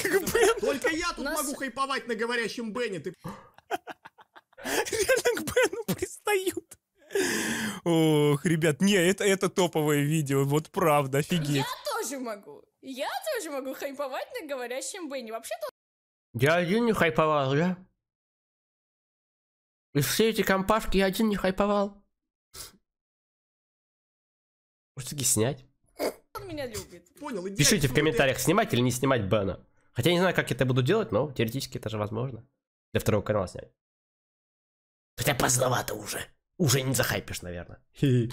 Speaker 2: Только я тут могу хайповать на говорящем Бене. Ты... Реально к Бену пристают.
Speaker 4: Ох, ребят, не, это, это топовое видео, вот правда, офигеть.
Speaker 5: Я тоже могу. Я тоже могу хайповать на говорящем Бене Вообще-то...
Speaker 3: Я один не хайповал, я. Из всей эти компашки я один не
Speaker 5: хайповал.
Speaker 3: Может таки снять?
Speaker 5: Он меня любит. Понял, иди Пишите отсюда. в комментариях, снимать
Speaker 3: или не снимать Бена. Хотя я не знаю, как я это буду делать, но теоретически это же возможно. Для второго канала снять. Хотя поздновато уже. Уже не захайпишь, наверное.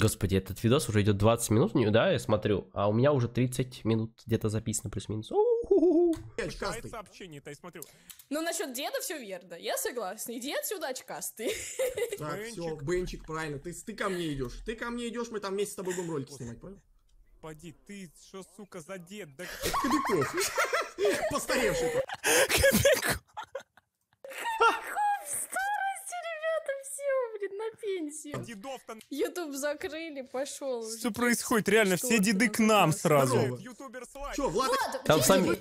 Speaker 3: Господи, этот видос уже идет 20 минут, да, я смотрю, а у меня уже 30 минут где-то записано плюс-минус.
Speaker 5: А очкастый. сообщение, то я смотрю. Ну, насчет деда все верно, я согласна. Иди отсюда, сюда очкастый. Так, все,
Speaker 2: Бенчик, правильно. Ты, ты ко мне идешь. Ты ко мне идешь, мы там вместе с тобой будем ролики снимать, понял? Поди, ты что, сука, за дед? Да... Кобяков.
Speaker 5: Постаревший. Кобяков. Прикиньте. Дедов-то... Ютуб закрыли, пошел. Что происходит? Реально, что все
Speaker 4: деды к нам сразу.
Speaker 5: Что, Влад? Там с нами...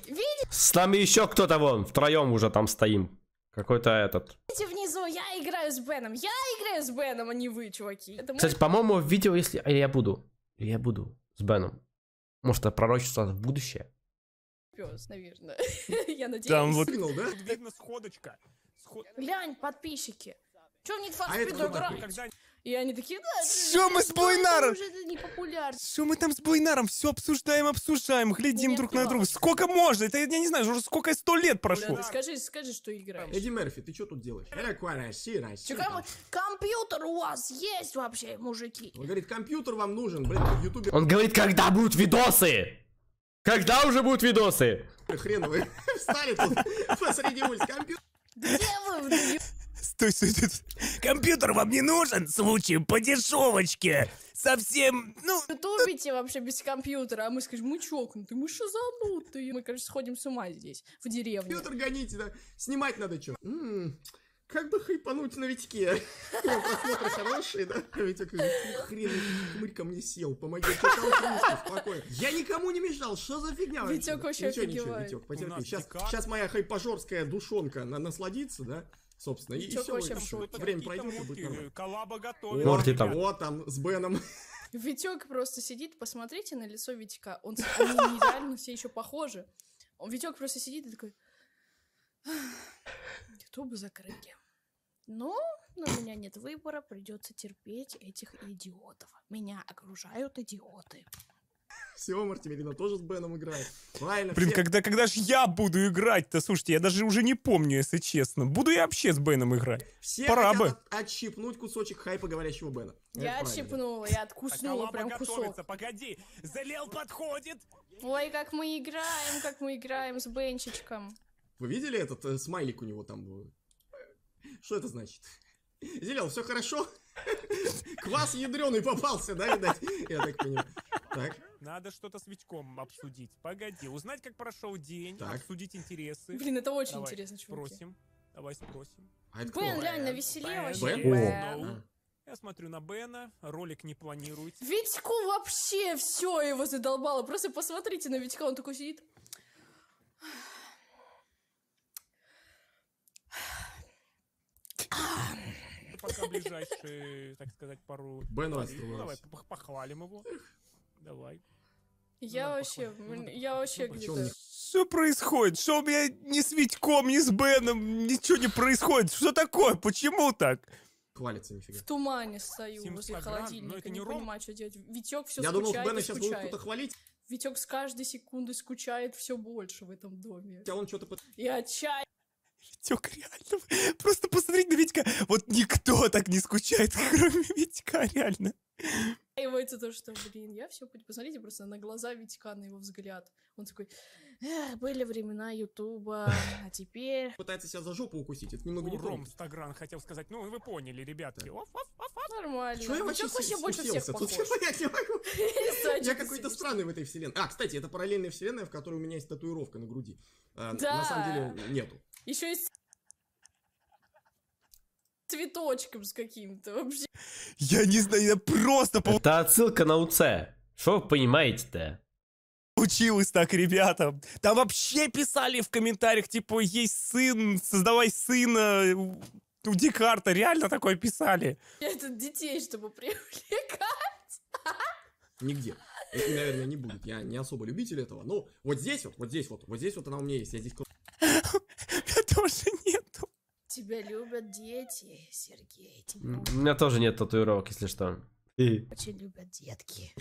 Speaker 3: С нами еще кто-то вон, втроем уже там стоим. Какой-то этот.
Speaker 5: Видите внизу, я играю с Беном. Я играю с Беном, а не вы, чуваки. Это Кстати, мой... по-моему,
Speaker 3: в видео, если... Или а я буду. Или я буду с Беном. Может, это пророчество в будущее?
Speaker 5: Пес, наверное. я надеюсь. Там вот... Видно сходочка. Глянь, подписчики. Че не а это кто И они такие, да, Все мы с Буйнаром? Уже
Speaker 4: Все мы там с Буйнаром все обсуждаем, обсуждаем, глядим друг на друга. Сколько можно? Это
Speaker 2: я не знаю, уже сколько сто лет прошло. Бля,
Speaker 5: скажи, скажи, что играешь. Эдди
Speaker 2: Мерфи, ты что тут делаешь?
Speaker 5: Компьютер у вас есть вообще, мужики? Он говорит, компьютер вам
Speaker 2: нужен, блин, ютубер.
Speaker 3: Он говорит, когда будут видосы? Когда уже будут видосы?
Speaker 2: Хрен вы встали тут посреди улиц. Компьютер. Где вы? Стой,
Speaker 4: стой, стой. Компьютер вам не нужен в случае по дешевочке. Совсем,
Speaker 5: ну... Вы топите вообще без компьютера, а мы скажем, мы чокнутые, мы шизанутые. Мы, короче, сходим с ума здесь, в деревне. Компьютер гоните, да. снимать надо что. Как бы
Speaker 2: хайпануть на Витьке? Просмотры хорошие, а да? А Витек, хрен, хмырь ко мне сел, помоги, Я никому не мешал, что за фигня Витек вообще Ничего, ничего, Витек, потерпи. Сейчас, сейчас моя хайпажорская душонка на насладится, да? Собственно, и, и все. И все. Время пройдет, и будет нормально. Коллаба готова. Морти там. Вот там с Беном.
Speaker 5: Витек просто сидит, посмотрите на лицо Витька. Он, они нереально все еще похожи. Он, Витек просто сидит и такой... Ютубы закрыли. Ну, но у меня нет выбора, придется терпеть этих идиотов. Меня окружают идиоты.
Speaker 2: Аксиом Артемирина тоже с Беном играет. Правильно. Блин, все... когда, когда
Speaker 4: же я буду играть-то? Слушайте, я даже уже не помню, если честно. Буду я вообще с Беном играть? Все
Speaker 5: Пора бы.
Speaker 2: отщипнуть кусочек хайпа говорящего Бена. Я Это отщипнула,
Speaker 5: я откуснула а прям кусок. Погоди, Залел подходит. Ой, как мы играем, как мы играем с Бенчичком.
Speaker 2: Вы видели этот э, смайлик у него там был? Что это значит? Зелел, все хорошо? Квас ядреный попался, да, видать? Я так понимаю. Так
Speaker 4: надо что-то с Витьком обсудить. Погоди, узнать, как прошел день, так. обсудить интересы. Блин, это очень Давай, интересно, чуваки. Просим. Давай спросим. А Бен, Лянь, навеселее вообще. Бен? Я смотрю на Бена, ролик не планируется.
Speaker 5: Витьку вообще все его задолбало. Просто посмотрите на Витька, он такой сидит.
Speaker 4: Ну, пока ближайшие, так сказать, пару... Бен ну, Давай похвалим его.
Speaker 5: Давай. Ну, я вообще, я ну, вообще где-то...
Speaker 4: Что происходит? Что у меня ни с Витьком, ни с Беном, ничего не происходит? Что такое? Почему так?
Speaker 2: Хвалится нифига.
Speaker 5: В тумане стою возле холодильника, не, не понимаю, что делать. Витек все я скучает думал, Бена сейчас будет кто-то хвалить. Витек с каждой секунды скучает все больше в этом доме. Хотя он что-то... Я чай. Витек реально. Просто посмотреть на Витька.
Speaker 2: Вот никто так не скучает, кроме Витька, реально
Speaker 5: расстраивается то, что, блин, я все... Посмотрите просто на глаза Витика, на его взгляд. Он такой, Эх, были времена Ютуба, а теперь...
Speaker 4: Пытается себя за жопу укусить, это немного не Ром Стагран хотел сказать,
Speaker 2: ну вы поняли, ребятки. Оф,
Speaker 5: Нормально. Что я ну, вообще больше всех похож. Я не
Speaker 2: могу. Я какой-то странный в этой вселенной. А, кстати, это параллельная вселенная, в которой у меня есть татуировка на груди. А, на самом деле нету.
Speaker 5: Еще есть цветочком с каким-то вообще.
Speaker 3: Я не знаю, я просто... Это отсылка на УЦ. Что вы понимаете-то? Училась так, ребята. Там вообще
Speaker 4: писали в комментариях, типа, есть сын, создавай сына. У Декарта
Speaker 2: реально такое писали.
Speaker 5: Это детей, чтобы привлекать.
Speaker 2: Нигде. И, наверное, не будет. Я не особо любитель этого. Но ну, вот здесь вот, вот здесь вот, вот здесь вот она у меня есть. Я здесь... Я тоже
Speaker 5: нет. Тебя любят дети,
Speaker 3: Сергей. Тебя... У меня тоже нет татуировок, если что. И...
Speaker 5: Очень любят детки.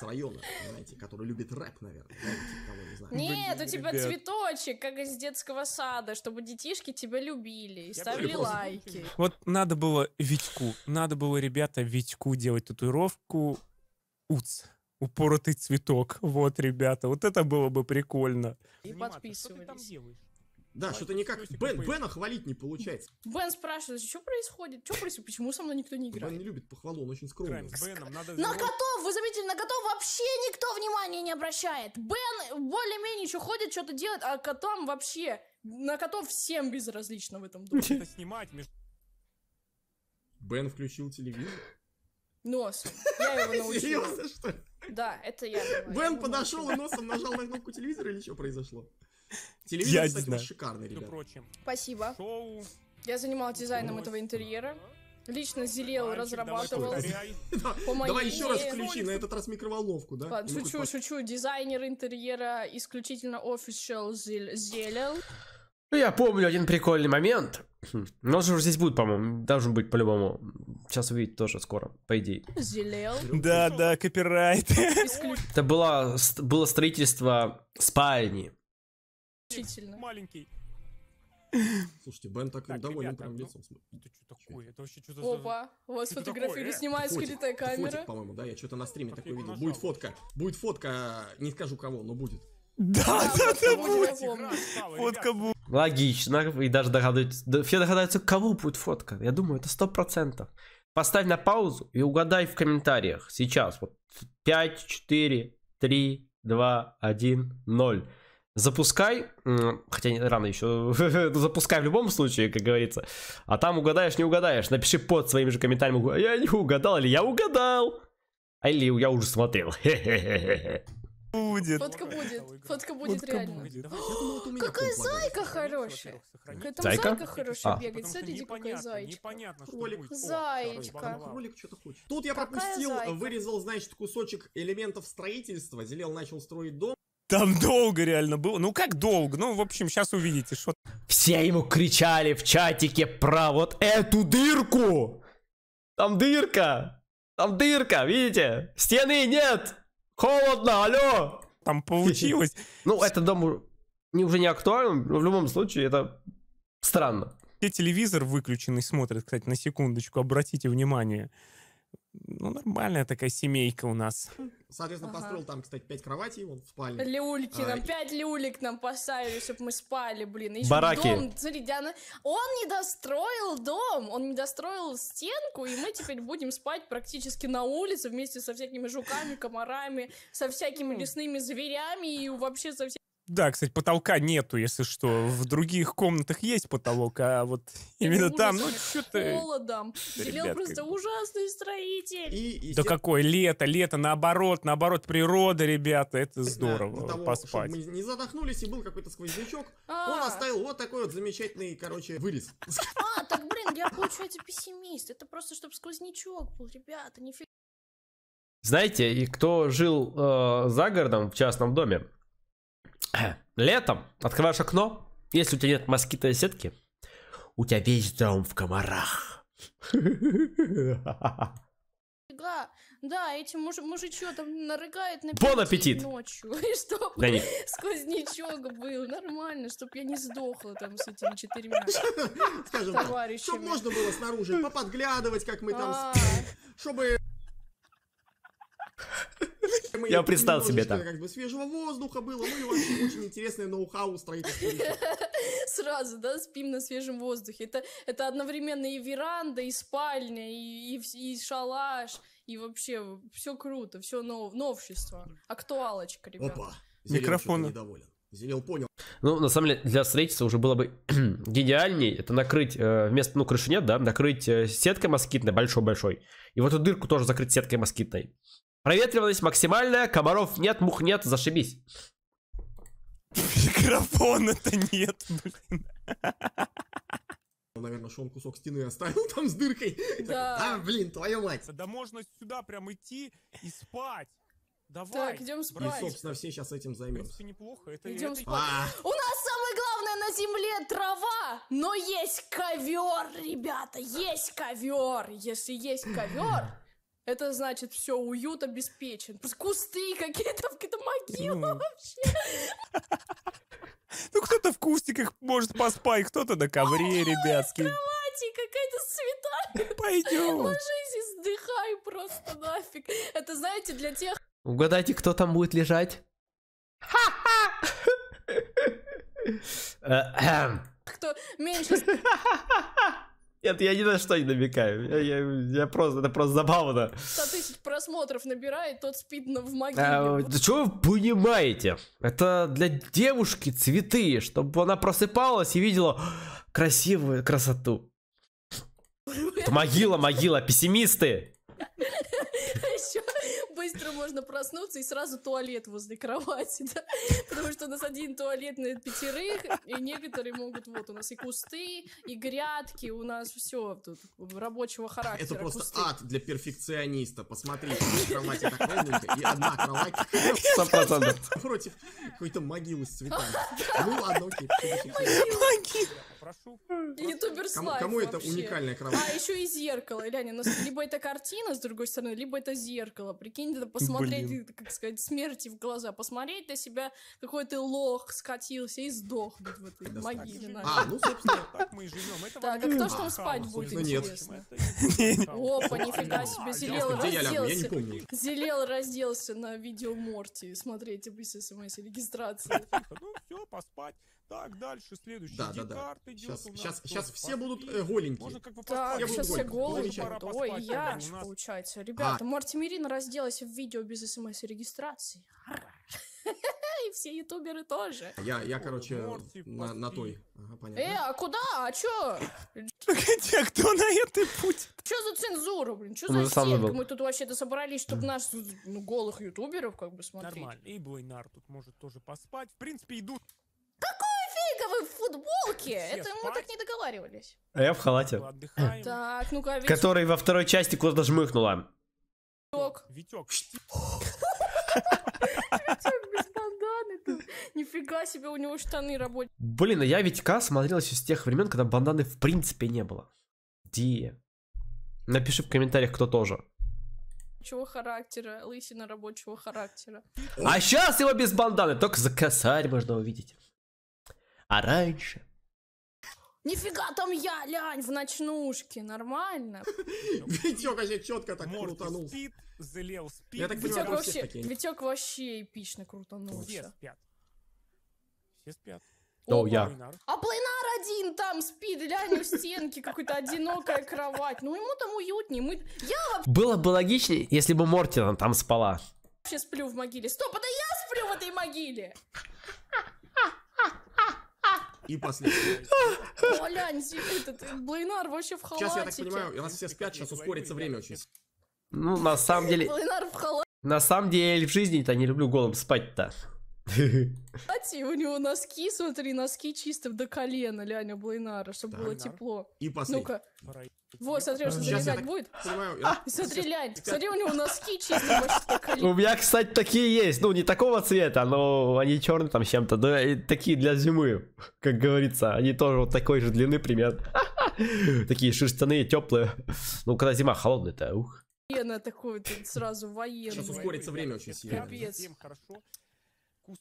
Speaker 2: С района, понимаете, который любит рэп, наверное. Ну, типа нет, у тебя
Speaker 5: цветочек, как из детского сада, чтобы детишки тебя любили и ставили лайки.
Speaker 4: Вот надо было Витьку, надо было, ребята, Витьку делать татуировку УЦ. Упоротый цветок. Вот, ребята, вот это было бы прикольно.
Speaker 5: И подписывались. Да, что-то никак. Бен, Бена хвалить не получается. Бен спрашивает, что происходит? Что происходит? Почему со мной никто не играет? Бен не любит похвалу, он очень скромный. Беном, надо на котов, вы заметили, на котов вообще никто внимания не обращает. Бен более-менее еще ходит, что-то делает, а котам вообще... На котов всем безразлично в этом доме. Это снимать, между...
Speaker 2: Бен включил телевизор?
Speaker 5: Нос. Я его научила. Серьезно, что ли? Да, это я. Бен подошел и носом нажал на
Speaker 2: кнопку телевизора или что произошло? Телевизор, Я кстати, не шикарный, ребят.
Speaker 5: Спасибо. Я занималась дизайном этого интерьера. Лично зелел, разрабатывал. Давай еще раз включи, на этот раз
Speaker 2: микроволновку, да? Шучу,
Speaker 5: шучу. Дизайнер интерьера исключительно official зелел.
Speaker 3: Ну, я помню один прикольный момент. У нас же уже здесь будет, по-моему, должен быть по-любому. Сейчас увидите тоже скоро, по идее.
Speaker 5: Зелел. Да,
Speaker 3: да, копирайт.
Speaker 4: Это
Speaker 3: было, было строительство спальни.
Speaker 4: Мальчик, маленький.
Speaker 2: Слушайте, Бен так, так доволен ребята, прям ну, лицом. Это что такое? Это вообще что-то...
Speaker 5: Опа, у вас что сфотографировали, э? снимает скрытая камера. Фотик,
Speaker 2: по-моему, да? Я что-то на стриме такое видел. Будет фотка, будет фотка, э, не скажу кого, но будет. Да,
Speaker 4: да, да,
Speaker 1: будет.
Speaker 4: Фотка будет.
Speaker 3: Логично, и даже догадаются, все догадаются, кого будет фотка. Я думаю, это сто процентов. Поставь на паузу и угадай в комментариях сейчас. Вот 5, 4, 3, 2, 1, 0 запускай, хотя не, рано еще, ну, запускай в любом случае, как говорится, а там угадаешь, не угадаешь, напиши под своими же комментариями, я не угадал, или я угадал, а или я уже смотрел.
Speaker 5: Будет. Фотка будет, фотка будет фотка реально. Будет. Давай, думала, какая зайка хорошая. Какая зайка? зайка хорошая а. бегает, смотрите, какая зайчика. Кролик. Зайчика.
Speaker 2: Кролик что-то хочет. Тут я какая пропустил, зайка? вырезал, значит, кусочек элементов строительства, Зелел начал строить дом.
Speaker 4: Там долго реально было. Ну как долго?
Speaker 3: Ну, в общем, сейчас увидите, что... Все ему кричали в чатике про вот эту дырку! Там дырка! Там дырка, видите? Стены нет! Холодно, алло! Там получилось. Ну, это дом уже не актуально, но в любом случае это странно. Все телевизор выключенный смотрят,
Speaker 4: кстати, на секундочку, обратите внимание. Ну, нормальная такая семейка у нас.
Speaker 2: Соответственно, ага. построил там, кстати, пять кроватей, вон, в спальне. Люльки, а, нам и...
Speaker 5: пять люлек нам поставили, чтобы мы спали, блин. еще Бараки. Дом, смотри, Диана, он не достроил дом, он не достроил стенку, и мы теперь будем спать практически на улице вместе со всякими жуками, комарами, со всякими хм. лесными зверями и вообще со всякими
Speaker 4: да, кстати, потолка нету, если что. В других комнатах есть потолок, а вот именно там, ну что-то...
Speaker 5: Холодом. Белел просто ужасный строитель. да те...
Speaker 4: какое лето, лето, наоборот, наоборот, природа, ребята, это здорово, да, того, поспать. мы
Speaker 2: не задохнулись, и был какой-то сквознячок, а. он оставил вот такой вот замечательный, короче, вырез.
Speaker 5: А, так, блин, я, получается, пессимист. Это просто, чтобы сквознячок был, ребята, нифига.
Speaker 3: Знаете, и кто жил э, за городом в частном доме, Летом открываешь окно, если у тебя нет москитной сетки, у тебя весь дом в комарах.
Speaker 2: Фига.
Speaker 5: Да, эти муж, мужичок там нарыгает на Бон аппетит! ночью. И чтоб да нет. сквознячок был нормально, чтоб я не сдохла там с этими четырьмя Скажем товарищами. Чтоб можно было
Speaker 2: снаружи поподглядывать, как мы там... А. Чтобы... Я представил себе это. Как
Speaker 5: бы свежего воздуха было, ну и вообще очень
Speaker 2: интересное ноу-хау
Speaker 5: строительства. Сразу, да, спим на свежем воздухе. Это, это одновременно и веранда, и спальня, и, и, и шалаш, и вообще все круто, все нов, новшество. Актуалочка, ребята. Опа, микрофон.
Speaker 2: недоволен. Зелел понял.
Speaker 3: Ну, на самом деле, для строительства уже было бы идеальней это накрыть, э, вместо, ну, крыши нет, да, накрыть э, сеткой москитной, большой-большой, и вот эту дырку тоже закрыть сеткой москитной. Проветривалась максимальная, комаров нет, мух нет, зашибись. Микрофон
Speaker 2: это нет, блин. Наверное, шел кусок стены оставил там с дыркой. Да. А, блин, твою мать. Да можно сюда прям идти и спать.
Speaker 5: Давай. Так, идем спать. И, собственно,
Speaker 2: все сейчас этим займемся. В
Speaker 4: неплохо. Это,
Speaker 2: идем это... спать. А -а
Speaker 5: -а. У нас самое главное на земле трава, но есть ковер, ребята, есть ковер. Если есть ковер, это значит все уют обеспечен. Просто кусты какие-то, какие-то могилы ну... вообще.
Speaker 4: Ну, кто-то в кустиках может поспать, кто-то на ковре, ребятки.
Speaker 5: кровати, какая-то святая. Пойдем. Ложись и сдыхай просто нафиг. Это, знаете, для тех...
Speaker 3: Угадайте, кто там будет лежать?
Speaker 5: Ха-ха!
Speaker 3: Э, эм.
Speaker 5: Кто меньше...
Speaker 3: Нет, я ни на что не намекаю. Я, я, я просто, это просто забавно.
Speaker 5: 100 тысяч просмотров набирает, тот спит в могиле. А,
Speaker 3: да что вы понимаете? Это для девушки цветы, чтобы она просыпалась и видела красивую красоту.
Speaker 5: Это могила, могила,
Speaker 3: пессимисты.
Speaker 5: Еще быстро можно проснуться и сразу туалет возле кровати, да? Потому что у нас один туалет на пятерых, и некоторые могут, вот, у нас и кусты, и грядки, у нас все тут рабочего характера. Это просто кусты.
Speaker 2: ад для перфекциониста. Посмотрите, кровать так и одна кровать против какой-то могилы с цветами. Ну ладно, окей.
Speaker 5: Прошу. Ютубер слайд Кому это уникальная кровать? А еще и зеркало, Ляня, либо это картина, с другой стороны, либо это зеркало, прикинь, надо посмотреть, Блин. как сказать, смерти в глаза, посмотреть на себя, какой ты лох скатился и сдох в этой Это могиле. А, ну, собственно, так мы и живем. Это так, а кто ж там спать будет, ну, интересно? Опа, нифига себе, Зелел разделся. Зелел разделся на видео Морти. Смотрите, эм быстро смс-регистрации. Ну, все, поспать.
Speaker 4: Так,
Speaker 2: дальше следующий. Да, да, да. идет сейчас, у нас. Сейчас, сейчас все будут э, голенькие. Можно как
Speaker 5: бы так, сейчас все голые. Да, и я, нас... получается. Ребята, а. Марти Мирин разделась в видео без смс-регистрации. И все ютуберы тоже.
Speaker 2: Я, я короче, на, той.
Speaker 5: Э, а куда? А чё? Где, а кто на этой путь? Чё за цензура, блин? Чё ну, за сетка? Мы тут вообще-то собрались, чтобы нас, ну, голых ютуберов как бы смотреть. Нормально. И Блейнар тут может тоже поспать. В принципе, идут вы футболке? Это мы так не договаривались. А я в халате. Так, ну-ка, Который
Speaker 3: во второй части куда-то жмыхнула.
Speaker 5: Витек. Витек. Нифига себе, у него штаны работают.
Speaker 3: Блин, а я Витька смотрел еще с тех времен, когда банданы в принципе не было. Где? Напиши в комментариях, кто тоже.
Speaker 5: Чего характера, лысина рабочего характера. А
Speaker 3: сейчас его без банданы, только за косарь можно увидеть. А раньше...
Speaker 5: Нифига там я, лянь, в ночнушке, нормально.
Speaker 2: Витек вообще четко так крутанул. спит, залил спит. Я так Витек вообще,
Speaker 5: Витек вообще эпично крутанул. Все спят.
Speaker 2: Все спят.
Speaker 3: О, я.
Speaker 5: А Плейнар один там спит, глянь, у стенки какой-то одинокая кровать. Ну ему там уютнее. Мы... Я
Speaker 3: Было бы логичнее, если бы Мортина там спала.
Speaker 5: Вообще сплю в могиле. Стоп, это я сплю в этой могиле!
Speaker 2: И последний.
Speaker 5: Олянь, этот Блейнар вообще в халатике. Сейчас, я так понимаю,
Speaker 2: у нас все спят, сейчас ускорится время очень. Ну, на самом деле... Блейнар в На самом
Speaker 3: деле, в жизни-то не люблю голым спать-то.
Speaker 5: Кстати, у него носки, смотри, носки чисто до колена, Ляня Блайнара, чтобы было тепло. И последний. Ну-ка. Вот, смотри, что залезать будет. А, смотри, Лянь, смотри, у него носки чистые до
Speaker 3: колена. У меня, кстати, такие есть. Ну, не такого цвета, но они черные там чем-то. Да, такие для зимы, как говорится. Они тоже вот такой же длины примерно. Такие шерстяные, теплые. Ну, когда зима холодная-то, ух.
Speaker 5: Военно такой, сразу военный. Сейчас ускорится время
Speaker 2: очень сильно. Капец.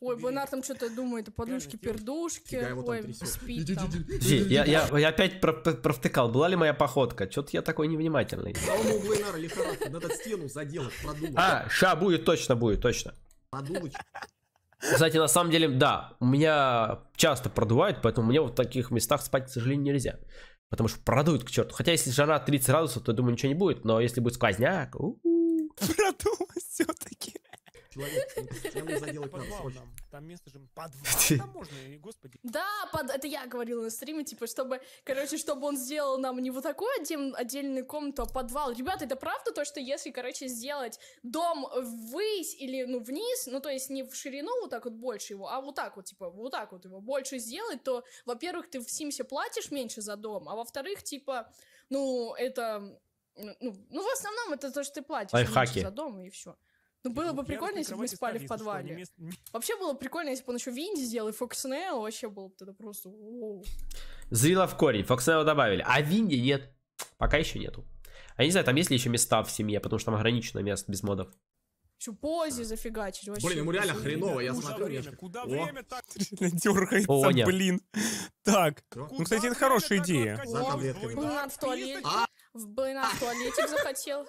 Speaker 5: Ой, Бонар там что-то думает, подушки-пердушки, ой, спит
Speaker 2: там. я, я,
Speaker 3: я опять про, про провтыкал, была ли моя походка? Что-то я такой невнимательный. Да он
Speaker 2: у Бонара лихорадка, надо стену заделать, продумать. А,
Speaker 3: ша будет, точно будет, точно. Подумать. Кстати, на самом деле, да, у меня часто продувает, поэтому мне вот в таких местах спать, к сожалению, нельзя. Потому что продует к черту. Хотя если жара 30 градусов, то, я думаю, ничего не будет, но если будет сквозняк... Продумать
Speaker 4: все
Speaker 5: Там место же... Подвал там можно, господи. Да, под... это я говорила на стриме, типа, чтобы, короче, чтобы он сделал нам не вот такой один отдельный комнату, а подвал. Ребята, это правда то, что если, короче, сделать дом ввысь или, ну, вниз, ну, то есть не в ширину вот так вот больше его, а вот так вот, типа, вот так вот его больше сделать, то, во-первых, ты в Симсе платишь меньше за дом, а во-вторых, типа, ну, это ну, ну, в основном это то, что ты платишь за дом и все. Ну, было типа, бы прикольно, если бы мы спали в подвале. Вообще было бы прикольно, если бы он еще Винди сделал и Фокс вообще было бы тогда просто...
Speaker 3: Зрело в корень, Фокс добавили, а Винди нет. Пока еще нету. А не знаю, там есть ли еще места в семье, потому что там ограничено место без модов.
Speaker 5: Еще пози зафигачить вообще. Блин, ему реально хреново, я смотрю.
Speaker 4: Время? Куда О. время так?
Speaker 3: Дергается, О,
Speaker 4: блин. Так, ну, кстати, это хорошая идея. О, в
Speaker 5: туалете.
Speaker 2: блин, в туалете захотел.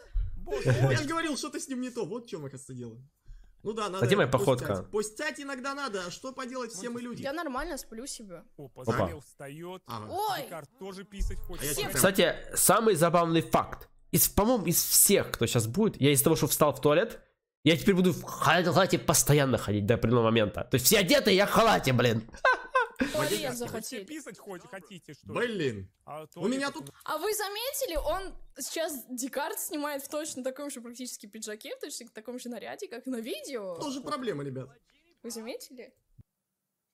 Speaker 2: Боже, ну, я же говорил, что-то с ним не то. Вот в чем, оказывается, дело. Ну да, надо. А где моя походка? Постять иногда надо, а что поделать все мы люди. Я нормально сплю себе. О, Опа. встает. Ой! тоже писать хочет. А Кстати,
Speaker 3: самый забавный факт. Из, по-моему, из всех, кто сейчас будет, я из того, что встал в туалет, я теперь буду в халате постоянно ходить до определенного момента. То есть все одеты, я в халате, блин.
Speaker 5: туалет захотели. писать хоть, хотите, что Блин. А У меня тут... А вы заметили, он сейчас Декарт снимает в точно таком же практически пиджаке, в точно таком же наряде, как на видео. тоже
Speaker 2: проблема, ребят.
Speaker 5: Вы заметили?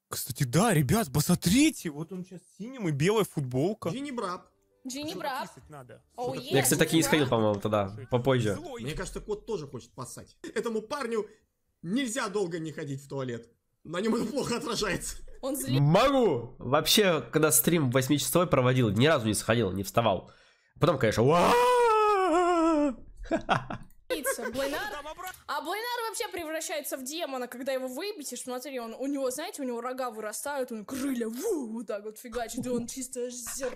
Speaker 2: Кстати, да, ребят,
Speaker 4: посмотрите, вот он сейчас синим и белая футболка. Джинни Браб.
Speaker 5: Джинни что Браб. писать
Speaker 2: надо. Оу, е, Я, кстати, так и Джинни исходил, по-моему,
Speaker 3: тогда, попозже.
Speaker 2: Злой. Мне кажется, кот тоже хочет поссать. Этому парню нельзя долго не ходить в туалет. На нем это плохо отражается. Он злит.
Speaker 3: Могу! Вообще, когда стрим 8 часовой проводил, ни разу не сходил, не вставал. Потом, конечно,
Speaker 5: объясниться. Блайнар... А Блейнар вообще превращается в демона, когда его выбесишь. Смотри, он, у него, знаете, у него рога вырастают, у него крылья ву, вот так вот фигачит, и он чисто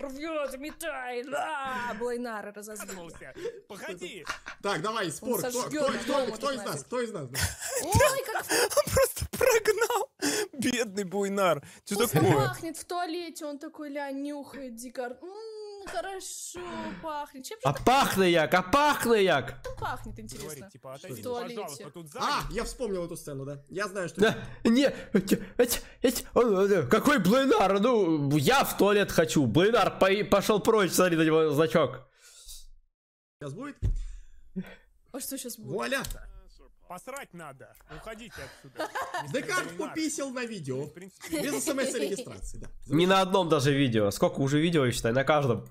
Speaker 5: рвет, метает. А, Блайнара разозлился. Походи.
Speaker 2: Так, давай, спор. Кто, кто, кто, кто из нас? Кто из нас?
Speaker 5: Ой, как... Он просто
Speaker 2: прогнал. Бедный Буйнар. Что такое?
Speaker 5: пахнет в туалете, он такой, ля, нюхает дикар. М хорошо пахнет. Чем а пахне
Speaker 3: як, а пахнет як?
Speaker 5: Ну, пахнет, интересно. Говорит, типа, отойдите, ну, тут А, я
Speaker 2: вспомнил эту сцену, да. Я знаю, что...
Speaker 3: Да, не, какой блинар, ну, я в туалет хочу. Блинар пошел прочь, смотри на него значок.
Speaker 2: Сейчас будет?
Speaker 5: А что сейчас будет? Вуаля!
Speaker 4: Посрать
Speaker 2: надо. Уходите отсюда.
Speaker 5: Декарт пописил
Speaker 2: на видео. Ну, Без смс-регистрации, да.
Speaker 3: Не на одном даже видео. Сколько уже видео, я считаю, на каждом.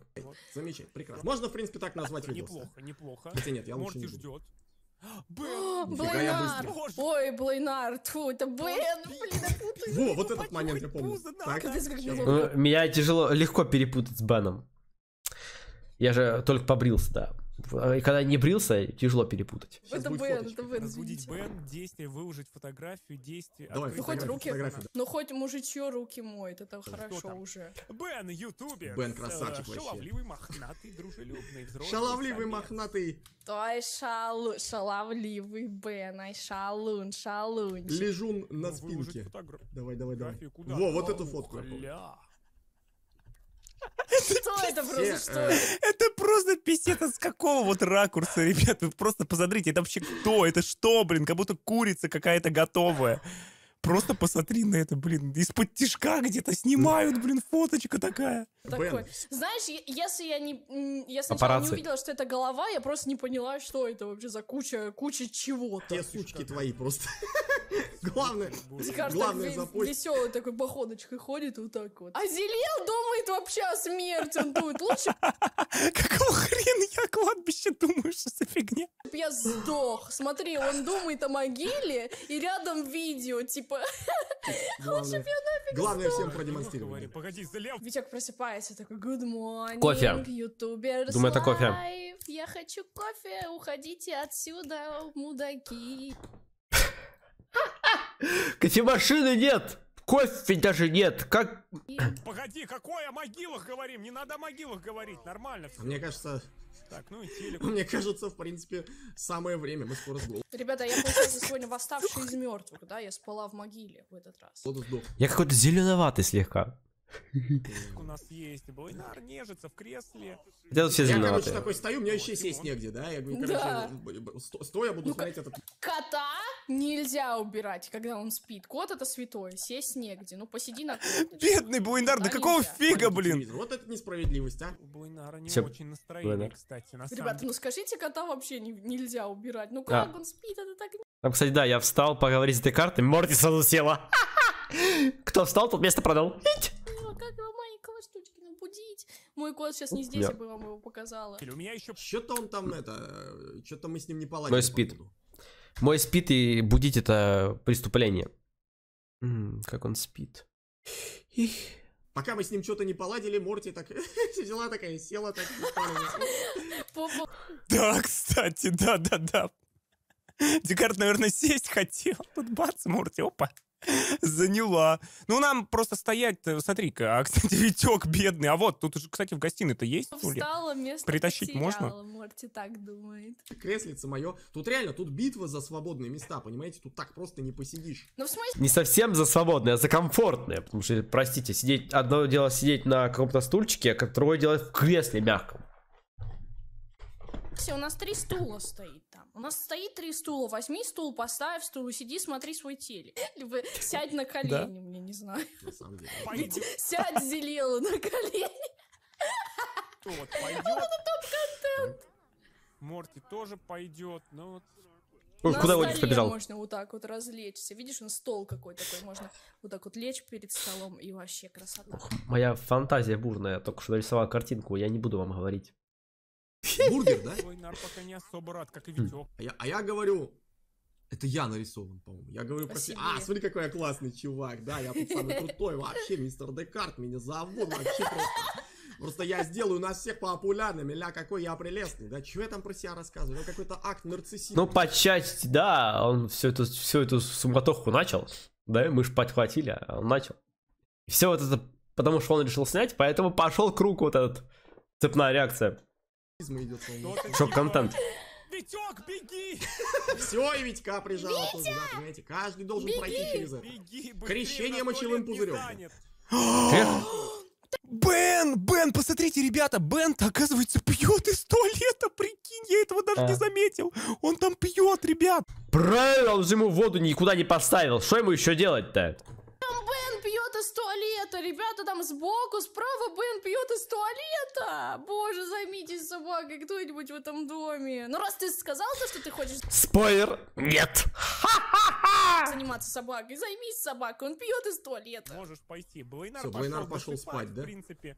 Speaker 2: Замечательно, прекрасно. Можно, в принципе, так назвать видео. Неплохо, неплохо. Хотя нет, я лучше не ждет.
Speaker 5: Бен! Блейнар! Ой, Блейнар, тьфу, это Бен, блин, я
Speaker 2: путаю. Во, вот этот момент я помню. Так, ну,
Speaker 3: Меня тяжело, легко перепутать с Беном. Я же только побрился, да. Э, и когда не брился, тяжело перепутать.
Speaker 5: Сейчас это Бен, это
Speaker 4: Бен, Разбудить Бен, действие, выложить фотографию, действие. Давай, ну хоть руки, ну
Speaker 5: хоть мужичье руки моет, это Что хорошо уже. Бен, ютубер. Бен красавчик э, вообще. Шаловливый, мохнатый,
Speaker 4: дружелюбный,
Speaker 2: взрослый. Шаловливый, мохнатый.
Speaker 5: Ай, шалу, шаловливый Бен, ай, шалун, шалун.
Speaker 2: Лежун на ну, спинке. Давай, давай, давай. Во, вот эту фотку. Бля
Speaker 5: это просто? Что
Speaker 4: это? просто писец. С какого вот ракурса, ребят? Вы просто посмотрите, это вообще кто? Это что, блин? Как будто курица какая-то готовая. Просто посмотри на это, блин, из-под тишка где-то снимают, блин, фоточка такая. Такой.
Speaker 5: Знаешь, если я не, я сначала не увидела, что это голова, я просто не поняла, что это вообще за куча, куча чего-то. Те сучки твои просто. Главное, главное запомнить. Веселый такой походочкой ходит вот так вот. А Зелил думает вообще о смерти, он думает, лучше... Какого хрена я кладбище думаю, что за фигня? Я сдох. Смотри, он думает о могиле, и рядом видео, типа, типа, лучше нафиг Главное всем
Speaker 2: продемонстрировать.
Speaker 5: Погоди, залев. Витек просыпается, такой, good morning, Кофе. ютубер. Думаю, это кофе. Я хочу кофе, уходите отсюда, мудаки.
Speaker 3: Кофемашины нет! Кофе даже нет! Как...
Speaker 4: Погоди, какое о могилах говорим? Не надо о могилах говорить, нормально.
Speaker 2: Мне кажется, так, ну и телек. Мне кажется, в принципе, самое время, мы скоро сдох. Ребята, я, получается,
Speaker 5: сегодня восставший из мертвых, да? Я спала в могиле в этот раз.
Speaker 2: Я
Speaker 3: какой-то зеленоватый слегка.
Speaker 5: У нас есть Бойнар нежится в кресле. Я
Speaker 3: все Я, короче, такой
Speaker 2: стою, у меня еще сесть негде, да? Я говорю, да. короче, я буду ну, смотреть этот...
Speaker 5: Кота нельзя убирать, когда он спит. Кот это святой, сесть негде. Ну, посиди на Бедный
Speaker 3: Буйнар,
Speaker 4: да
Speaker 2: какого фига, блин? Вот это несправедливость, а? У Буйнара не очень настроение, кстати, на
Speaker 5: Ребята, ну скажите, кота вообще нельзя убирать. Ну как он спит, это так...
Speaker 3: Там, кстати, да, я встал поговорить с этой картой, Морти сразу села. Кто встал, тот место продал.
Speaker 5: Ить как его маленького Штучкина набудить? Мой кот сейчас не здесь, я бы вам его показала. У
Speaker 2: меня еще... Что-то он там, это... Что-то мы с ним не поладили. Мой спит.
Speaker 3: Мой спит и будить это преступление. как он спит.
Speaker 2: Пока мы с ним что-то не поладили, Морти так взяла такая, села так.
Speaker 4: Да, кстати, да-да-да. Декарт, наверное, сесть хотел. Тут бац, Морти, опа. Заняла. Ну, нам просто стоять э, смотри-ка, а, кстати, Витек бедный. А вот, тут уже, кстати, в гостиной-то есть стулья. место Притащить потеряла, можно?
Speaker 5: Морти так думает.
Speaker 2: Креслице мое. Тут реально, тут битва за свободные места, понимаете? Тут так просто не посидишь.
Speaker 5: Ну, в смысле? Не
Speaker 3: совсем за свободные, а за комфортные. Потому что, простите, сидеть одно дело сидеть на каком-то стульчике, а второе дело в кресле мягком.
Speaker 5: Все, у нас три стула стоит. У нас стоит три стула. Возьми стул, поставь стул, сиди, смотри свой телек. Либо сядь на колени, мне не знаю. Сядь зелела на колени. Вот, топ-контент.
Speaker 4: Морти тоже пойдет, но вот Куда на куда побежал?
Speaker 5: можно вот так вот развлечься. Видишь, на стол какой такой. Можно вот так вот лечь перед столом и вообще красота. Ух,
Speaker 3: Моя фантазия бурная. Я только что нарисовал картинку. Я не буду вам говорить.
Speaker 4: Бургер, да? Твой пока не особо рад, как и хм. Витек.
Speaker 2: А я, а я говорю, это я нарисован, по-моему. Я говорю про себя. А, смотри, какой я классный чувак. Да, я тут самый крутой вообще, мистер Декарт. Меня зовут вообще просто. Просто я сделаю нас всех популярными. Ля, какой я прелестный. Да, чего я там про себя рассказываю? Ну, какой-то акт нарциссизма. Ну, по
Speaker 3: части, да. Он всю эту, всю эту суматоху начал. Да, мы ж подхватили, а он начал. Все вот это потому, что он решил снять, поэтому пошел круг вот этот цепная реакция
Speaker 2: идет контент. Витек, беги! Все, и Витька прижала Витя! туда, понимаете? Каждый должен пройти через это. Крещение мочевым пузырем.
Speaker 4: Бен, Бен, посмотрите, ребята, Бен, оказывается, пьет из
Speaker 5: туалета, прикинь, я этого даже а. не заметил.
Speaker 3: Он там пьет, ребят. Правильно, он же ему воду никуда не поставил. Что ему еще делать-то?
Speaker 5: пьет из туалета. Ребята там сбоку, справа, Бен пьет из туалета. Боже, займитесь собакой кто-нибудь в этом доме. Ну, раз ты сказал то, что ты хочешь... Спойлер, нет. Заниматься собакой, займись собакой, он пьет из туалета. Можешь пойти. Блейнар пошел, пошел спать, да? В
Speaker 2: принципе.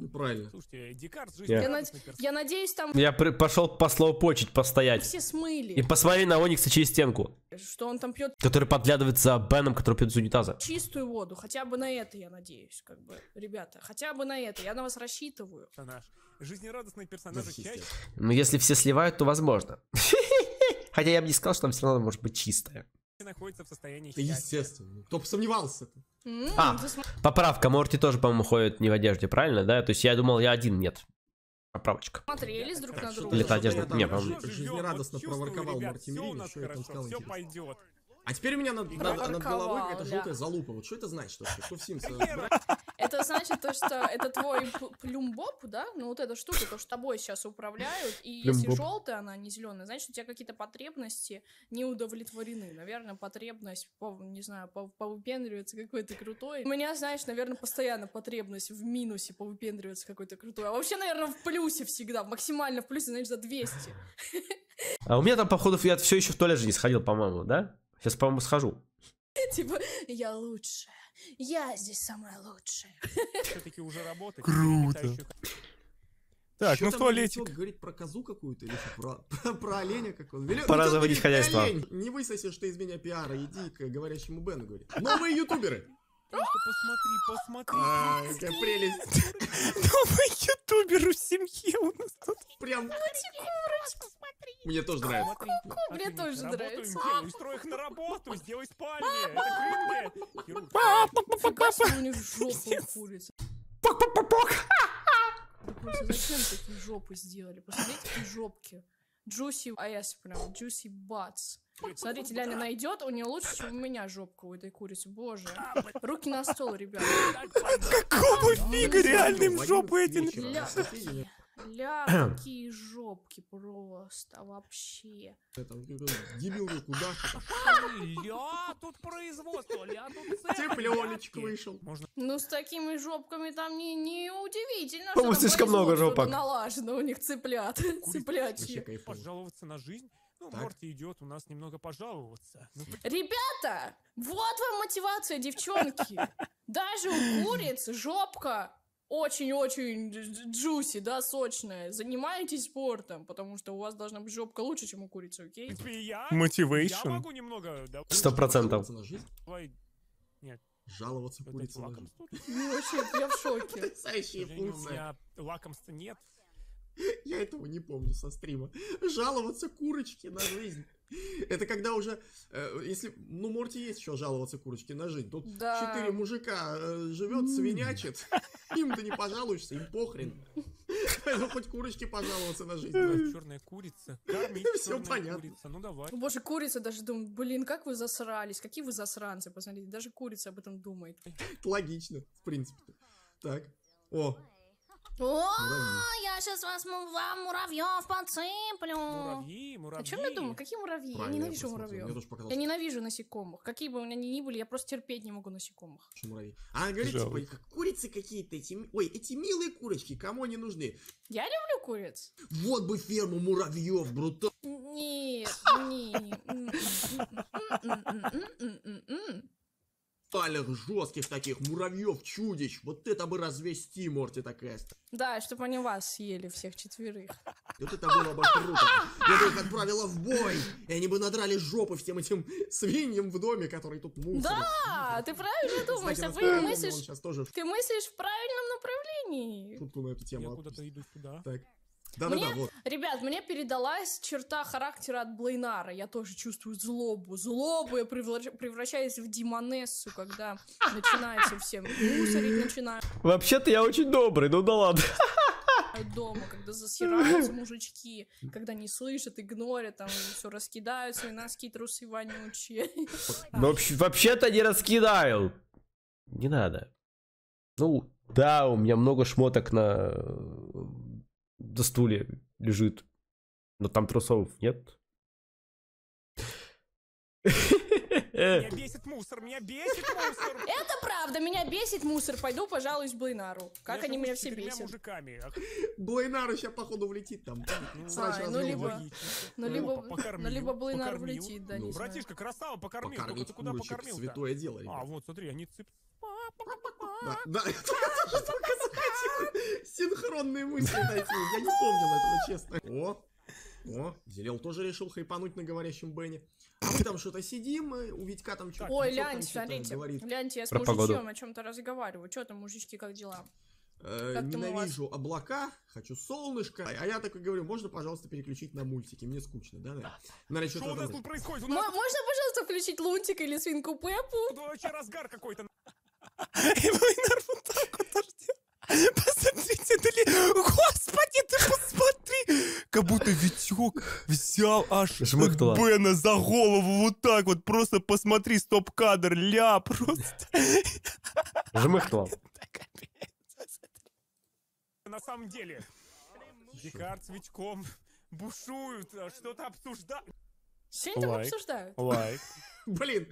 Speaker 2: Ну, правильно. Слушайте,
Speaker 5: Декарт же... Я, над... я надеюсь, там... Я
Speaker 3: при... пошел послоупочить, постоять. Все смыли. И посмотри на Оникса через стенку.
Speaker 5: Что он там пьет... Который
Speaker 3: подглядывает за Беном, который пьет из унитаза.
Speaker 5: Чистую воду. Хотя бы на это я надеюсь, как бы. Ребята, хотя бы на это. Я на вас рассчитываю. Это наш жизнерадостный персонаж
Speaker 3: Ну, если все сливают, то возможно. Хотя я бы не сказал, что там все равно может быть чистая
Speaker 4: находится в состоянии
Speaker 2: счастья. Естественно. Кто бы сомневался?
Speaker 4: -то? а,
Speaker 3: поправка. Морти тоже, по-моему, ходит не в одежде, правильно, да? То есть я думал, я один, нет. Поправочка.
Speaker 2: Смотрелись друг на друга. Или одежда. Не, по-моему. Жизнерадостно проворковал Морти Мири, что я там сказал. Все пойдет. А теперь у меня над, над, над головой какая-то да. желтая залупа. Вот что это значит вообще? Что в Sims?
Speaker 5: Это значит то, что это твой плюмбоб, да? Ну вот эта штука, то, что тобой сейчас управляют. И если желтая, она не зеленая, значит, у тебя какие-то потребности не удовлетворены. Наверное, потребность, не знаю, повыпендриваться какой-то крутой. У меня, знаешь, наверное, постоянно потребность в минусе повыпендриваться какой-то крутой. А вообще, наверное, в плюсе всегда. Максимально в плюсе, знаешь за 200.
Speaker 3: А у меня там, походу, я все еще в туалет же не сходил, по-моему, да? Сейчас, по-моему, схожу.
Speaker 5: Типа, я лучшая. Я здесь самая лучшая. Все-таки уже работать. А Круто.
Speaker 3: Так,
Speaker 2: ну в туалете. говорит про козу какую-то или про, оленя как он велел. Пора заводить хозяйство. не высосешь ты из меня пиара, иди к говорящему Бену, говорит. Новые ютуберы.
Speaker 4: Просто посмотри, посмотри.
Speaker 2: А, какая прелесть. Новый ютубер у семьи у нас тут. Прям.
Speaker 4: Ну, мне тоже нравится. Мне тоже нравится. Устрой их на
Speaker 5: работу, сделай спальни. Папа, у них жопа курица. Пок-пок-пок-пок. Зачем такие жопы сделали? Посмотрите, какие жопки. Juicy AS а прям, Juicy Butts. Смотрите, Ляля найдет, у нее лучше, чем у меня жопка у этой курицы, боже. А, Руки на стол, ребята.
Speaker 2: Какого фига реальным жопы эти?
Speaker 5: Бля, какие жопки просто вообще.
Speaker 2: Дебил, ну куда
Speaker 5: Ля, тут производство, ля, тут цех.
Speaker 2: вышел. Можно...
Speaker 5: Ну, с такими жопками там не, не удивительно, что слишком много жопок. налажено у них цыплят, цыплячьи.
Speaker 4: Пожаловаться на жизнь? Ну, так? Морти идет у нас немного пожаловаться. Ну,
Speaker 5: Ребята, вот вам мотивация, девчонки. Даже у куриц жопка очень-очень джуси, да, сочная. Занимайтесь спортом, потому что у вас должна быть жопка лучше, чем у курицы, окей? Типа, Мотивейшн. Я могу немного... Сто процентов.
Speaker 2: Нет. Жаловаться курице на жизнь.
Speaker 5: вообще,
Speaker 2: я в шоке. Лакомства нет. Я этого не помню со стрима. Жаловаться курочки на жизнь. Это когда уже, э, если, ну, Морти есть еще жаловаться курочки на жизнь. Тут да. четыре мужика э, живет, свинячит. Им ты не пожалуешься, им похрен. Ну, хоть курочки пожаловаться на жизнь.
Speaker 5: Черная
Speaker 4: курица.
Speaker 2: Все понятно. Ну, давай.
Speaker 5: Боже, курица даже думает, блин, как вы засрались, какие вы засранцы, посмотрите. Даже курица об этом думает.
Speaker 2: Логично, в принципе. Так. О,
Speaker 5: о, я сейчас вас вам муравьев подсыплю. Муравьи, муравьи. О чем я думаю? Какие муравьи? Правильно, я ненавижу я муравьев. Я ненавижу насекомых. Какие бы у меня ни были, я просто терпеть не могу насекомых.
Speaker 2: Что муравьи? А, говорит, типа, как курицы какие-то эти... Ой, эти милые курочки, кому они нужны? Я люблю куриц. Вот бы ферму муравьев, брутто.
Speaker 5: Нет, нет
Speaker 2: талях жестких таких, муравьев, чудищ. Вот это бы развести, Морти такая.
Speaker 5: Да, чтобы они вас съели, всех четверых.
Speaker 2: Вот это было бы круто. Я бы их отправила в бой, и они бы надрали жопы всем этим свиньям в доме, которые тут мусор
Speaker 5: Да, ты правильно думаешь, а ты мыслишь, тоже... ты мыслишь в правильном направлении.
Speaker 2: Шутку на эту тему. Я куда-то иду туда. Так. Да, мне, да, да, вот.
Speaker 5: Ребят, мне передалась черта характера от Блейнара. Я тоже чувствую злобу. Злобу я превращаюсь в демонессу, когда начинается всем мусорить, начинаю.
Speaker 2: Вообще-то я очень добрый, ну да ладно.
Speaker 5: Дома, когда засираются мужички, когда не слышат, игнорят, там все раскидают свои носки, трусы вонючие.
Speaker 3: Ну, вообще-то не раскидаю. Не надо. Ну, да, у меня много шмоток на на стуле лежит, но там трусов нет.
Speaker 2: Э. Меня
Speaker 5: бесит мусор, меня бесит мусор. Это правда, меня бесит мусор. Пойду, пожалуй, с Блейнару. Как они меня все бесят.
Speaker 2: мужиками. Блейнару сейчас, походу, влетит там. Ну, ну, ну, либо... Ну, либо... Ну, Блейнар влетит,
Speaker 4: да, ну, Братишка,
Speaker 2: красава, покормил. Только ты куда покормил святое
Speaker 4: дело, А, вот, смотри, они цып... Да, да, я тоже только
Speaker 2: захотел синхронные мысли найти. Я не помнил этого, честно. О, о, Зелел тоже решил хайпануть на говорящем Бене. мы там что-то сидим, у Витька там что-то Ой, Лянь, смотрите, говорит.
Speaker 5: я с Про мужичком погоду. о чем-то разговариваю. Что там, мужички, как дела?
Speaker 2: Э, как ненавижу облака, хочу солнышко. А я такой говорю, можно, пожалуйста, переключить на мультики? Мне скучно, да? да. Ну, Наверное, что у нас тут
Speaker 5: происходит? Можно, пожалуйста, включить Лунтика или Свинку Пеппу? Тут вообще разгар какой-то. И Вайнер вот так
Speaker 4: вот Посмотрите, ты ли... Господи, ты посмотри! Как будто Витек взял аж Жмыхнула. Бена за голову вот так вот. Просто посмотри, стоп-кадр, ля, просто. Жмыхнула. На самом деле, Декарт с Витьком бушуют, а что-то обсуждают. Сегодня like. там обсуждают. Лайк.
Speaker 2: Like. Блин,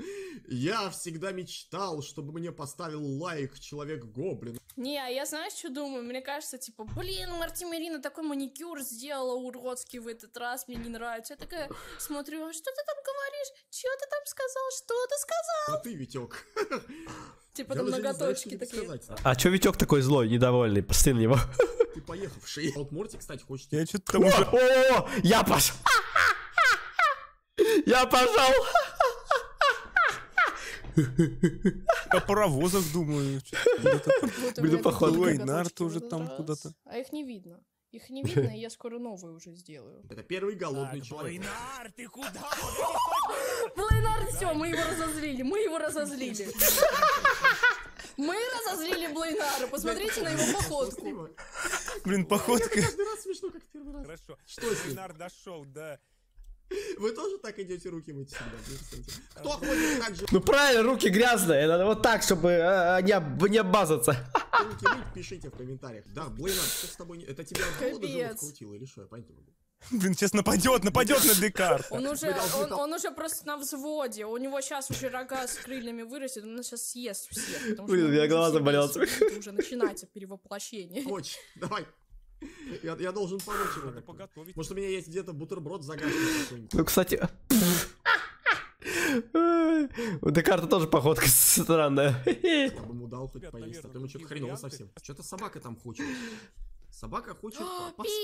Speaker 2: я всегда мечтал, чтобы мне поставил лайк Человек-гоблин.
Speaker 5: Не, я знаешь, что думаю? Мне кажется, типа, блин, Марти Марина такой маникюр сделала уродский в этот раз, мне не нравится. Я такая смотрю, а что ты там говоришь? Чё ты там сказал? Что ты сказал?
Speaker 2: А ты, Витек.
Speaker 5: Типа там ноготочки такие.
Speaker 2: А чё
Speaker 3: Витек такой злой, недовольный, сын его?
Speaker 2: Ты поехавший. Вот Морти, кстати, хочет... Я что-то
Speaker 3: О, я пошел! Я пошел!
Speaker 4: О паровозах думаю.
Speaker 5: блин, походу. Эйнард уже там куда-то. А их не видно. Их не видно, и я скоро новые уже сделаю.
Speaker 2: Это первый голодный человек.
Speaker 5: Блейнар, ты куда? Блейнар, все, мы его разозлили, мы его разозлили. Мы разозлили Блейнара, посмотрите на его походку.
Speaker 2: Блин, походка. Каждый раз смешно, как первый раз. Хорошо. Что Блейнар дошел до Вы тоже так идете руки мыть всегда? Кто ходит так же? Ну
Speaker 3: правильно, руки грязные. Надо вот так, чтобы э, э, не, об, не обмазаться.
Speaker 2: Руки мыть, пишите в комментариях. Да, блин, а что с тобой? Это тебя от голода живот крутило или что? Я понять не могу.
Speaker 4: Блин, сейчас нападет, нападет на Декарта.
Speaker 2: Он уже, он,
Speaker 5: он уже просто на взводе. У него сейчас уже рога с крыльями вырастет, он сейчас съест всех.
Speaker 4: Блин, у меня голова заболела.
Speaker 5: Уже начинается перевоплощение. Очень, давай,
Speaker 2: я, я должен помочь ему. Надо Может, у меня есть где-то бутерброд загадочный.
Speaker 3: Ну, кстати... У Декарта тоже походка странная. Я
Speaker 2: бы ему дал хоть поесть, а то ему что-то хреново совсем. Что-то собака там хочет. Собака хочет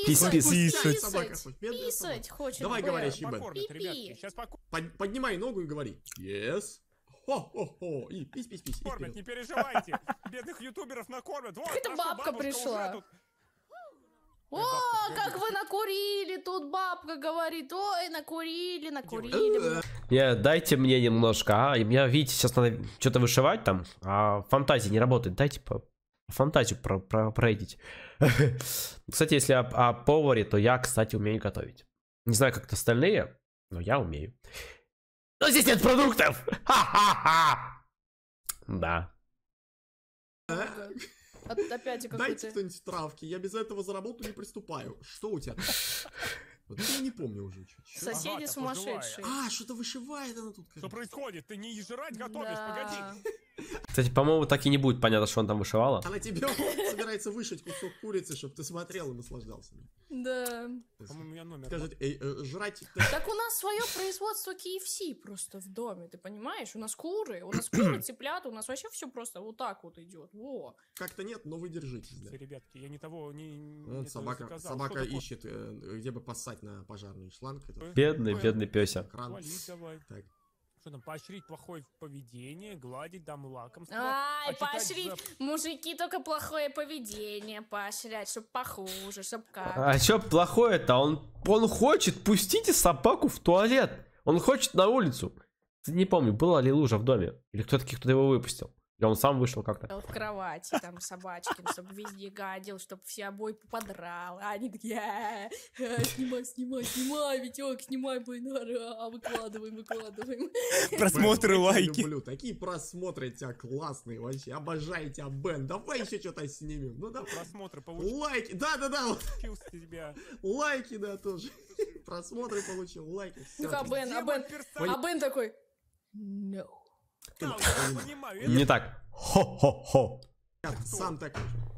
Speaker 2: писать. Писать. Собака хочет.
Speaker 4: Писать хочет. Давай, говорящий Бен.
Speaker 2: Поднимай ногу и говори. Yes. Хо-хо-хо. И пись-пись-пись. Кормят, не переживайте.
Speaker 4: Бедных
Speaker 2: ютуберов
Speaker 5: накормят. Вот, это бабка пришла.
Speaker 4: О, как вы накурили,
Speaker 5: тут бабка говорит, ой, накурили, накурили.
Speaker 3: Не, дайте мне немножко, а, меня, видите, сейчас надо что-то вышивать там, а фантазия не работает, дайте по фантазию про про пройдите. кстати, если о, о поваре, то я, кстати, умею готовить. Не знаю, как остальные, но я умею. Но здесь нет продуктов!
Speaker 2: Ха-ха-ха! Да. От, опять какой-то... Дайте кто-нибудь травки, я без этого за работу не приступаю. Что у тебя Вот я не помню уже. Чё? Соседи Ага, сумасшедшие. А, что-то вышивает она тут. Что происходит? Ты не жрать
Speaker 3: готовишь, Да. погоди. Кстати, по-моему, так и не будет понятно, что он там вышивала.
Speaker 2: Она тебе собирается вышить кусок курицы, чтобы ты смотрел и наслаждался. Да. По-моему, я номер. Скажет, эй, э, жрать... Так у
Speaker 5: нас свое производство KFC просто в доме, ты понимаешь? У нас куры, у нас куры, цыплята, у нас вообще все просто вот так вот идет. Во. Как-то
Speaker 4: нет, но вы держитесь. Да. Ребятки, я не того, не... Вот ну, собака, заказал. собака ищет,
Speaker 2: э, где бы поссать на пожарный шланг. Бедный, бедный песик.
Speaker 5: Так.
Speaker 4: Что там, поощрить плохое поведение, гладить там лакомство. Ай, а поощрить! За...
Speaker 5: Мужики только плохое поведение поощрять, чтобы похуже, чтобы. как.
Speaker 3: А что плохое-то? Он, он хочет, пустите собаку в туалет. Он хочет на улицу. Не помню, была ли лужа в доме. Или кто-то кто-то его выпустил. Да он сам вышел как-то.
Speaker 5: В кровати, там, собачки, чтобы везде гадил, чтобы все обои подрал. А они такие, «Э, э, снимай, снимай, снимай, Витек, снимай Байнара, выкладывай, выкладывай.
Speaker 2: Просмотры, лайки. Люблю, такие просмотры тебя а, классные вообще, обожаю тебя, Бен, давай еще что-то снимем. Ну да, просмотры получил. Лайки, да-да-да. Лайки, да, тоже. Просмотры получил, лайки. ну а Бен, а Бен такой, no. Не так. Хо-хо-хо. Сам такой же.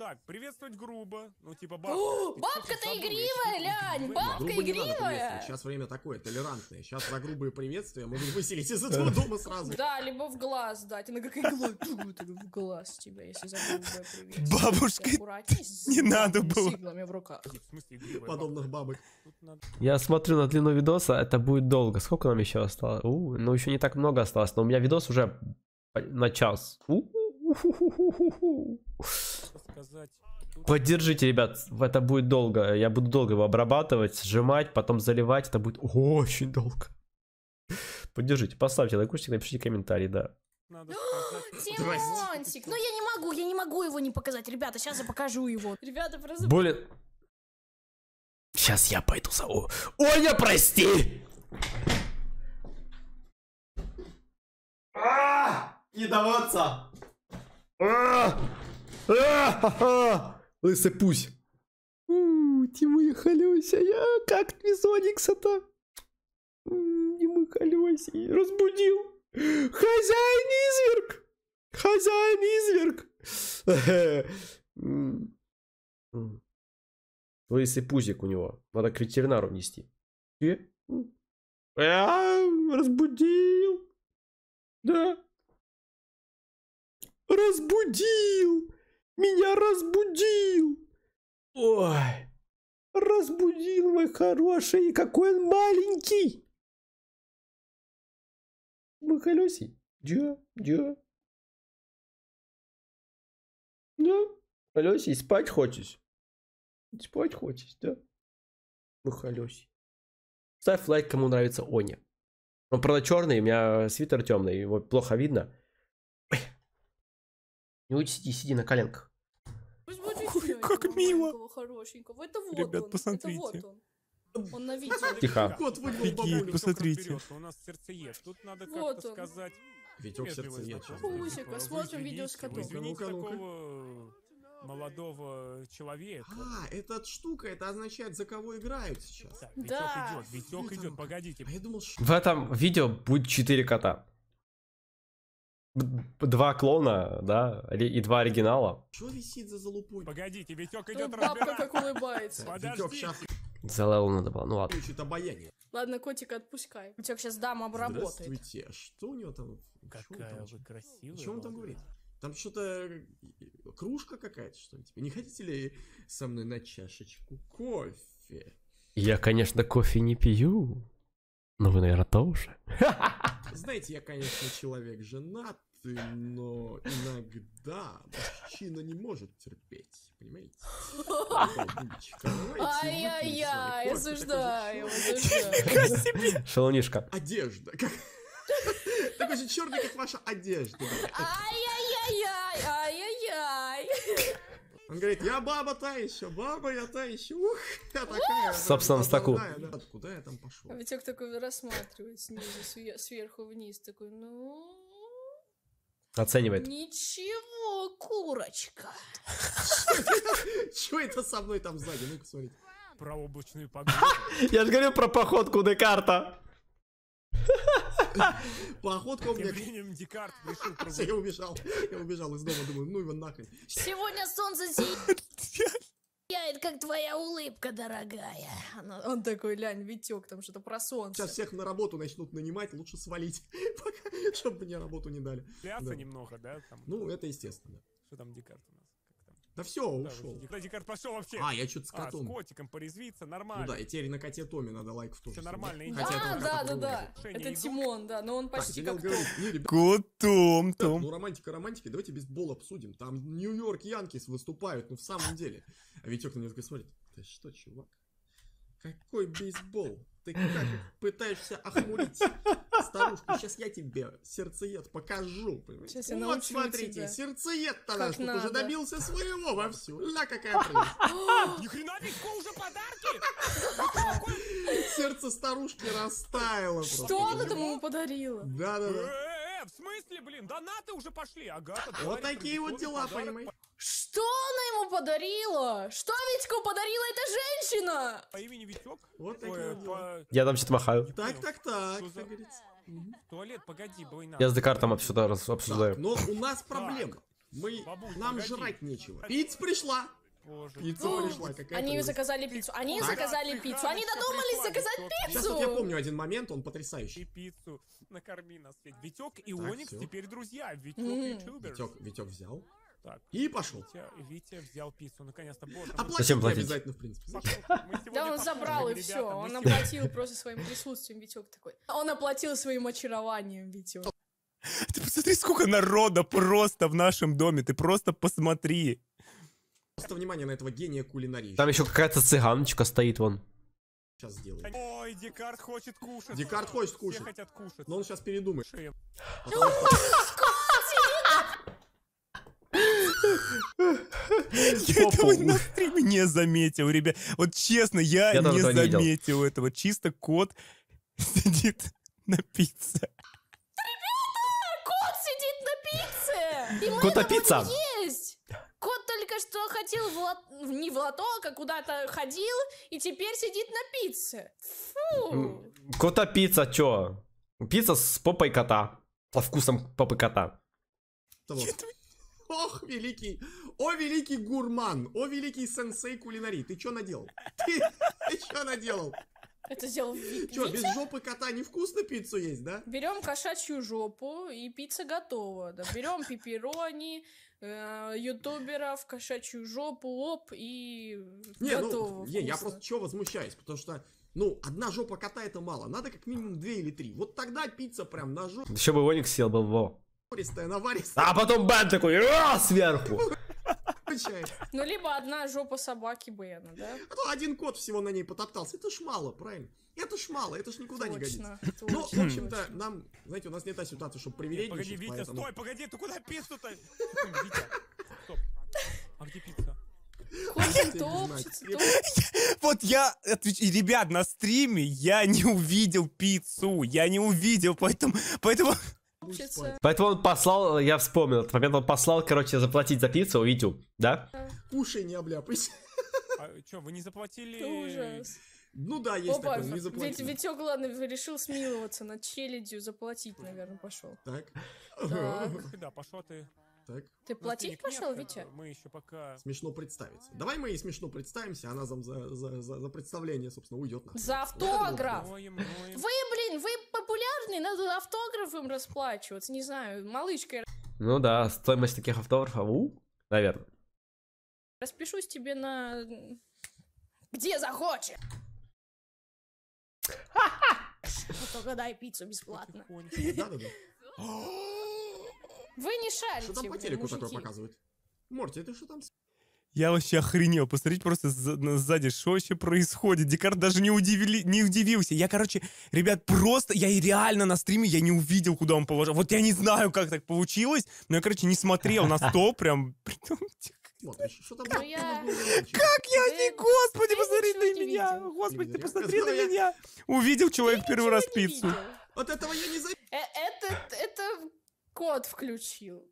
Speaker 4: Так, приветствовать грубо. Ну, типа бабка. Бабка-то игривая,
Speaker 5: Лянь! Бабка игривая!
Speaker 2: Сейчас время такое, толерантное. Сейчас за грубые приветствия могут выселить из этого дома сразу. Да,
Speaker 5: либо в глаз дать. Она как игла тьфу, так в глаз тебя, если забыл Бабушкой не надо было. иглами в руках. Подобных
Speaker 2: бабок.
Speaker 3: Я смотрю на длину видоса, это будет долго. Сколько нам еще осталось? У, ну еще не так много осталось, но у меня видос уже по- на час. У, Поддержите, ребят, это будет долго. Я буду долго его обрабатывать, сжимать, потом заливать. Это будет очень долго. Поддержите, поставьте лайкусик, напишите комментарий, да.
Speaker 5: Тимончик, ну я не могу, я не могу его не показать, ребята, сейчас я покажу его. Ребята, просто...
Speaker 3: Более... Сейчас я пойду за... О,
Speaker 2: Оля, прости! А! Не даваться! А! А! А! Лысый пусь. Ты халюся, я как ты Зоникса-то? Не мы Разбудил. Хозяин изверг. Хозяин
Speaker 3: изверг. Лысый пузик у него. Надо к ветеринару нести.
Speaker 1: разбудил. Да. Разбудил! Меня разбудил! Ой, разбудил мой хороший, какой он маленький! Мы колесий. где? дё.
Speaker 3: Да, колесий, спать хочешь? Спать хочешь, да? Мы колесий. Ставь лайк, кому нравится Оня. Он, правда, черный, у меня свитер темный, его плохо видно. Не уйди, сиди, сиди на коленках.
Speaker 5: Ой, как мило. Хорошенького. Это вот Ребят, он. посмотрите. он. на видео. Тихо. Вот выгнал
Speaker 2: бабулю. посмотрите.
Speaker 5: А у нас сердцеед. Тут
Speaker 4: надо вот как-то сказать...
Speaker 2: Витек сердцеед.
Speaker 4: Пусика, смотрим видео с котом. Извините такого молодого человека. А, эта штука, это означает, за кого играют сейчас. Да. Витек идет, Витек идет, погодите. А я думал, что.
Speaker 3: В этом видео будет четыре кота два клона, да, и два оригинала.
Speaker 2: Что висит за залупой? Погодите, Витек идет разбираться. как улыбается. Витек сейчас...
Speaker 3: За Лелу надо было, ну ладно.
Speaker 2: обаяние.
Speaker 5: Ладно, котика отпускай. Витек сейчас дам обработает.
Speaker 2: Здравствуйте, а что у него там? Какая же красивая. О чем он там говорит? Там что-то... Э, кружка какая-то, что ли? Типа, не хотите ли со мной на чашечку кофе?
Speaker 3: Я, конечно, кофе не пью, но вы, наверное, тоже.
Speaker 2: Знаете, я, конечно, человек женатый, но иногда мужчина не может терпеть, понимаете?
Speaker 5: Ай-яй-яй, осуждаю, осуждаю.
Speaker 2: Шалунишка. Одежда. Такой же черный, как ваша одежда.
Speaker 5: Ай-яй!
Speaker 2: Он говорит, я баба та еще, баба я та еще, ух,
Speaker 5: я такая.
Speaker 1: Собственно, с таку.
Speaker 2: Куда я там пошел?
Speaker 5: А Витек такой рассматривает снизу, сверху вниз, такой, ну... Оценивает. Ничего, курочка.
Speaker 2: Чего это со мной там сзади? Ну-ка, смотрите. Про облачную погоду. Я же говорю про походку Декарта. Поход ко мне. Тем временем Декарт решил пробудить. Я убежал. Я убежал из дома, думаю, ну его нахрен. Сегодня
Speaker 5: солнце сияет, как твоя улыбка, дорогая.
Speaker 2: Он такой, лянь, Витек, там что-то про солнце. Сейчас всех на работу начнут нанимать, лучше свалить, чтобы мне работу не дали. Пляться
Speaker 4: немного, да?
Speaker 2: Ну, это естественно. Что там Декарт у да все, ушел.
Speaker 4: Да, Декард пошел вообще. А, я что-то а, с котом. А, с котиком порезвиться,
Speaker 2: нормально. Ну да, и теперь на коте Томи надо лайков тоже. Все нормально. Да, Хотя да, да, да.
Speaker 5: Это Тимон, да, но он почти так, как говорит, не, «Ну,
Speaker 2: ребят, Котом, ну, Том. Ну романтика, романтики, давайте бейсбол обсудим. Там Нью-Йорк Янкис выступают, ну в самом деле. А Витек на него такой смотрит. Ты что, чувак? Какой бейсбол? Ты как пытаешься охмурить? старушка, сейчас я тебе сердцеед покажу, Сейчас я вот, смотрите, тебя. сердцеед-то уже добился своего вовсю. Ля какая прелесть. Ни хрена, Витько, уже подарки! Сердце старушки растаяло Что она там ему подарила? Да-да-да
Speaker 5: э, э, в смысле, блин, донаты уже пошли, Агата. Вот такие вот дела, понимаешь. Что она ему подарила? Что Витьку подарила эта женщина? По имени Витек?
Speaker 2: Вот такие Я там
Speaker 3: что-то махаю. Так,
Speaker 5: так, так, как говорится
Speaker 2: туалет, погоди, Я с Декартом обсюда обсуждаю. Но у нас проблема. Мы, Бабуль, нам погоди. жрать нечего. Пицца пришла. Боже. Пицца ну, пришла, Они прелесть. заказали пиццу. Они так? заказали пиццу. Они додумались заказать
Speaker 5: пиццу. Сейчас вот я помню
Speaker 2: один момент, он потрясающий. И пиццу
Speaker 5: накорми
Speaker 4: нас. Витек и так, Оникс все. теперь друзья. Витек mm. Витек,
Speaker 2: Витек взял. Так.
Speaker 4: И пошел. Витя, Витя взял пиццу, наконец-то. Зачем платить?
Speaker 5: обязательно, в принципе. Да, он забрал и все. Он оплатил просто своим присутствием, Витек такой. Он оплатил своим очарованием, Витек.
Speaker 4: Ты посмотри, сколько народа просто в нашем доме. Ты просто
Speaker 3: посмотри.
Speaker 2: Просто внимание на этого гения кулинарии. Там еще какая-то
Speaker 3: цыганочка стоит вон.
Speaker 2: Сейчас сделаю.
Speaker 4: Ой, Декарт хочет кушать. Декарт хочет кушать. Все хотят
Speaker 2: кушать. Но он сейчас передумает. А
Speaker 4: Я этого на стриме не заметил, ребят. Вот честно, я не заметил этого. Чисто кот сидит
Speaker 5: на пицце. кот сидит на пицце! И мы Кота пицца! Кот только что хотел в лот... не в лоток, а куда-то ходил, и теперь сидит на пицце.
Speaker 3: Фу! Кота пицца, чё? Пицца с попой кота. По вкусам попы кота.
Speaker 2: Я
Speaker 5: Ох, великий,
Speaker 2: о, великий гурман, о, великий сенсей кулинарии. ты что наделал? Ты, ты что наделал?
Speaker 5: Это сделал Витя. Что, без жопы
Speaker 2: кота невкусно пиццу есть, да?
Speaker 5: Берем кошачью жопу, и пицца готова. Да? Берем пепперони, э, ютуберов, кошачью жопу, оп, и не, ну, готово. Ну, не, я просто
Speaker 2: чего возмущаюсь, потому что ну, одна жопа кота это мало, надо как минимум две или три. Вот тогда пицца прям на
Speaker 5: жопу.
Speaker 3: Еще бы Оникс съел был, во.
Speaker 2: Наваристая, наваристая. А потом
Speaker 3: Бен такой, сверху.
Speaker 5: Ну, либо одна жопа собаки Бена, да? А то один кот всего на ней
Speaker 2: потоптался. Это ж мало, правильно? Это ж мало, это ж никуда точно, не годится. Точно, ну, в общем-то, нам, знаете, у нас не та ситуация, чтобы привилегии. Погоди, Витя, поэтому... стой, погоди, ты куда пиццу-то? Витя, стоп. А где пицца? вот я,
Speaker 4: ребят, на стриме я не увидел пиццу, я не увидел, поэтому,
Speaker 3: поэтому получится. Поэтому он послал, я вспомнил, этот момент он послал, короче, заплатить за пиццу увидел,
Speaker 2: да? Кушай, не обляпайся. А что, вы не заплатили?
Speaker 5: Это ужас. Ну да, есть Оба, такое, не заплатил. Ведь, ведь главное, решил смиловаться над челядью, заплатить, наверное, пошел. Так. Да,
Speaker 4: пошел ты. Так.
Speaker 5: Ты ну, платить пошел, нет, Витя? Мы еще пока...
Speaker 2: Смешно представиться. Давай мы ей смешно представимся, она за, за, за, за представление, собственно, уйдет на.
Speaker 5: За автограф! Вы, блин, вы популярны, надо автографом расплачиваться. Не знаю, малышкой.
Speaker 3: Ну да, стоимость таких автографов, у, наверное.
Speaker 5: Распишусь тебе на... Где захочешь. А Только дай пиццу бесплатно. Да-да-да. Вы не шарите. Что там по телеку мужики? такое показывают?
Speaker 2: Морти, это что там?
Speaker 4: Я вообще охренел. Посмотрите просто сзади, что вообще происходит. Декарт даже не, удивили, не удивился. Я, короче, ребят, просто... Я реально на стриме, я не увидел, куда он положил. Вот я не знаю, как так получилось, но я, короче, не смотрел на стол прям... как, ну, я... как я не, господи, посмотри на меня, господи, ты посмотри на меня. Увидел человек первый раз пиццу. От этого
Speaker 5: я не за... Э, это, это Кот включил.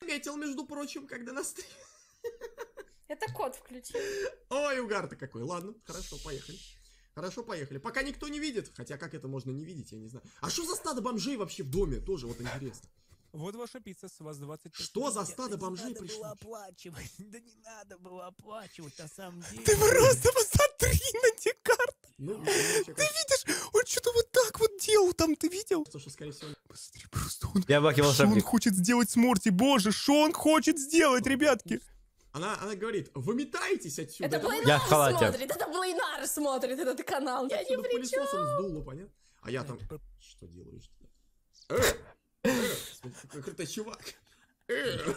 Speaker 5: Заметил, между прочим, когда на стриме. Это кот включил.
Speaker 2: Ой, угар-то какой. Ладно, хорошо, поехали. Хорошо, поехали. Пока никто не видит. Хотя как это можно не видеть, я не знаю. А что за стадо бомжей вообще в доме? Тоже вот интересно. Вот ваша пицца с вас 20. Что за стадо бомжей надо пришло? Было
Speaker 4: оплачивать. Да не надо было оплачивать, на самом деле. Ты просто
Speaker 2: посмотри на карты! Ну, ты видишь, он что-то вот так вот делал там, ты видел? Слушай, скорее всего... Посмотри,
Speaker 4: просто он... Я бахивал шапник. Шон хочет сделать с Морти, боже, что он хочет сделать, ребятки?
Speaker 2: Она, она говорит, выметайтесь отсюда.
Speaker 5: Это Блейнар смотрит, это Блейнар смотрит этот канал, я не при чем. сдуло, понятно?
Speaker 2: А я там... Э, что делаешь? Э, э, Какой-то чувак.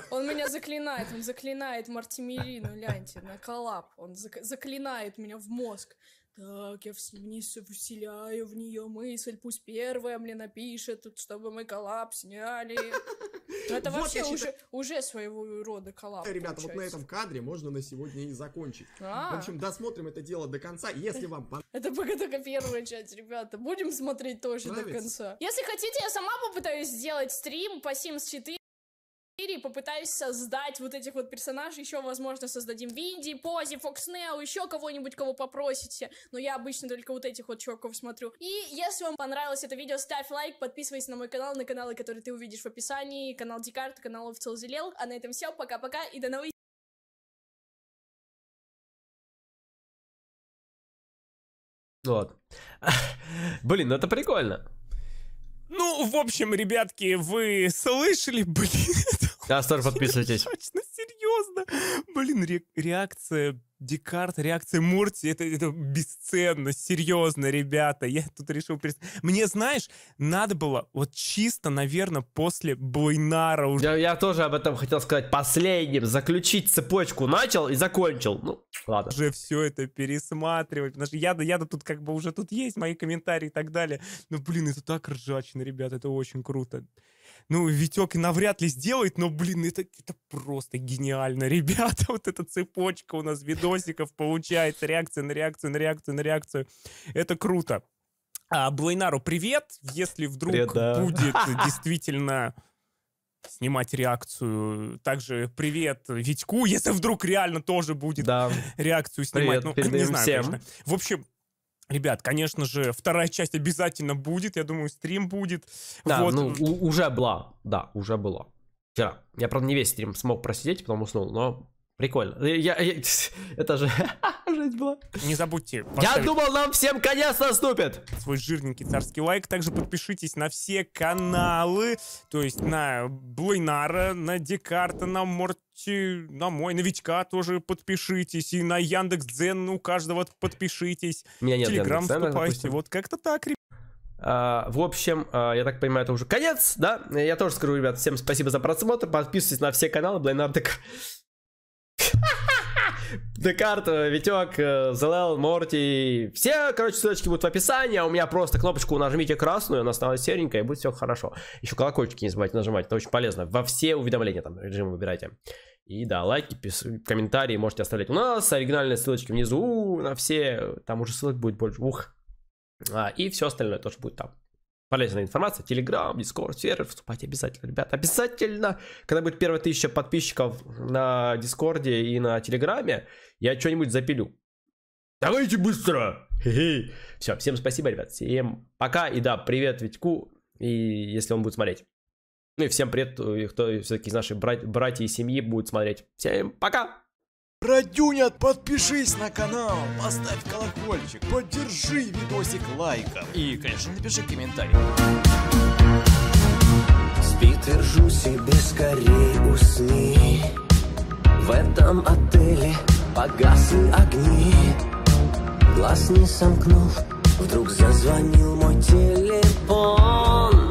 Speaker 5: Он меня заклинает, он заклинает Мартимирину, ляньте, на коллап. Он заклинает меня в мозг. Так, я вниз вселяю в нее мысль, пусть первая мне напишет, чтобы мы коллап сняли. Это вот вообще уже, уже своего рода коллапс. Ребята, получается. вот на этом
Speaker 2: кадре можно на сегодня и закончить. А -а -а. В общем, досмотрим это дело до конца, если вам
Speaker 5: понравилось. Это пока только первая часть, ребята. Будем смотреть тоже Нравится? до конца. Если хотите, я сама попытаюсь сделать стрим по Sims 4 серии попытаюсь создать вот этих вот персонажей, еще, возможно, создадим Винди, Пози, Фокс Нео, еще кого-нибудь, кого попросите, но я обычно только вот этих вот чуваков смотрю. И если вам понравилось это видео, ставь лайк, подписывайся на мой канал, на каналы, которые ты увидишь в описании, канал Декарт, канал Овцел Зелел, а на этом все, пока-пока и до новых
Speaker 3: Вот. Блин, ну это прикольно.
Speaker 4: Ну, в общем, ребятки, вы слышали, блин.
Speaker 3: Да, стар, подписывайтесь. Точно,
Speaker 4: серьезно. Блин, ре- реакция Декарта, реакция Мурти, это, это бесценно, серьезно, ребята. Я тут решил... Перест... Мне, знаешь, надо было вот чисто, наверное, после Буйнара уже... Я, я тоже об этом хотел сказать. Последним заключить
Speaker 3: цепочку начал и закончил. Ну, ладно.
Speaker 4: Уже все это пересматривать. Потому что я-то я тут как бы уже тут есть, мои комментарии и так далее. Но, блин, это так ржачно, ребята, это очень круто ну, Витек навряд ли сделает, но, блин, это, это просто гениально, ребята. Вот эта цепочка у нас видосиков получается, реакция на реакцию, на реакцию, на реакцию. Это круто. А, Блайнару привет, если вдруг привет, да. будет действительно снимать реакцию. Также привет Витьку, если вдруг реально тоже будет да. реакцию снимать. Привет, ну, не знаю, всем. конечно. В общем, Ребят, конечно же, вторая часть обязательно будет. Я думаю, стрим будет. Да, вот. ну,
Speaker 3: уже была. Да, уже было. Вчера. Я, правда, не весь стрим смог просидеть, потом уснул, но Прикольно. Я, я, это же жесть была. Не забудьте. Я думал,
Speaker 4: нам всем конец наступит. Свой жирненький царский лайк. Также подпишитесь на все каналы. То есть на Блейнара, на Декарта, на Морти, на мой новичка тоже подпишитесь. И на Яндекс Дзен у каждого подпишитесь. У Меня нет Телеграм вступайте. Вот
Speaker 3: как-то так, ребята. Uh, в общем, uh, я так понимаю, это уже конец, да? Я тоже скажу, ребят, всем спасибо за просмотр, подписывайтесь на все каналы Блайнардек. Декарт, Витек, э, Зелел, Морти. Все, короче, ссылочки будут в описании. А у меня просто кнопочку нажмите красную, она станет серенькая, и будет все хорошо. Еще колокольчики не забывайте нажимать, это очень полезно. Во все уведомления там режим выбирайте. И да, лайки, пис... комментарии можете оставлять у нас. Оригинальные ссылочки внизу на все. Там уже ссылок будет больше. Ух. А, и все остальное тоже будет там полезная информация, Телеграм, Дискорд, сервер, вступайте обязательно, ребят, обязательно. Когда будет первая тысяча подписчиков на Дискорде и на Телеграме, я что-нибудь запилю. Давайте быстро! Все, всем спасибо, ребят, всем пока, и да, привет Витьку, и если он будет смотреть. Ну и всем привет, кто все-таки из нашей брать, братья и семьи будет смотреть. Всем пока! Радюня, подпишись на канал, поставь колокольчик, поддержи видосик лайком и, конечно, напиши комментарий. Спи, ты ржу себе, скорей усни.
Speaker 4: В этом отеле погасли огни. Глаз не сомкнул, вдруг зазвонил мой телефон.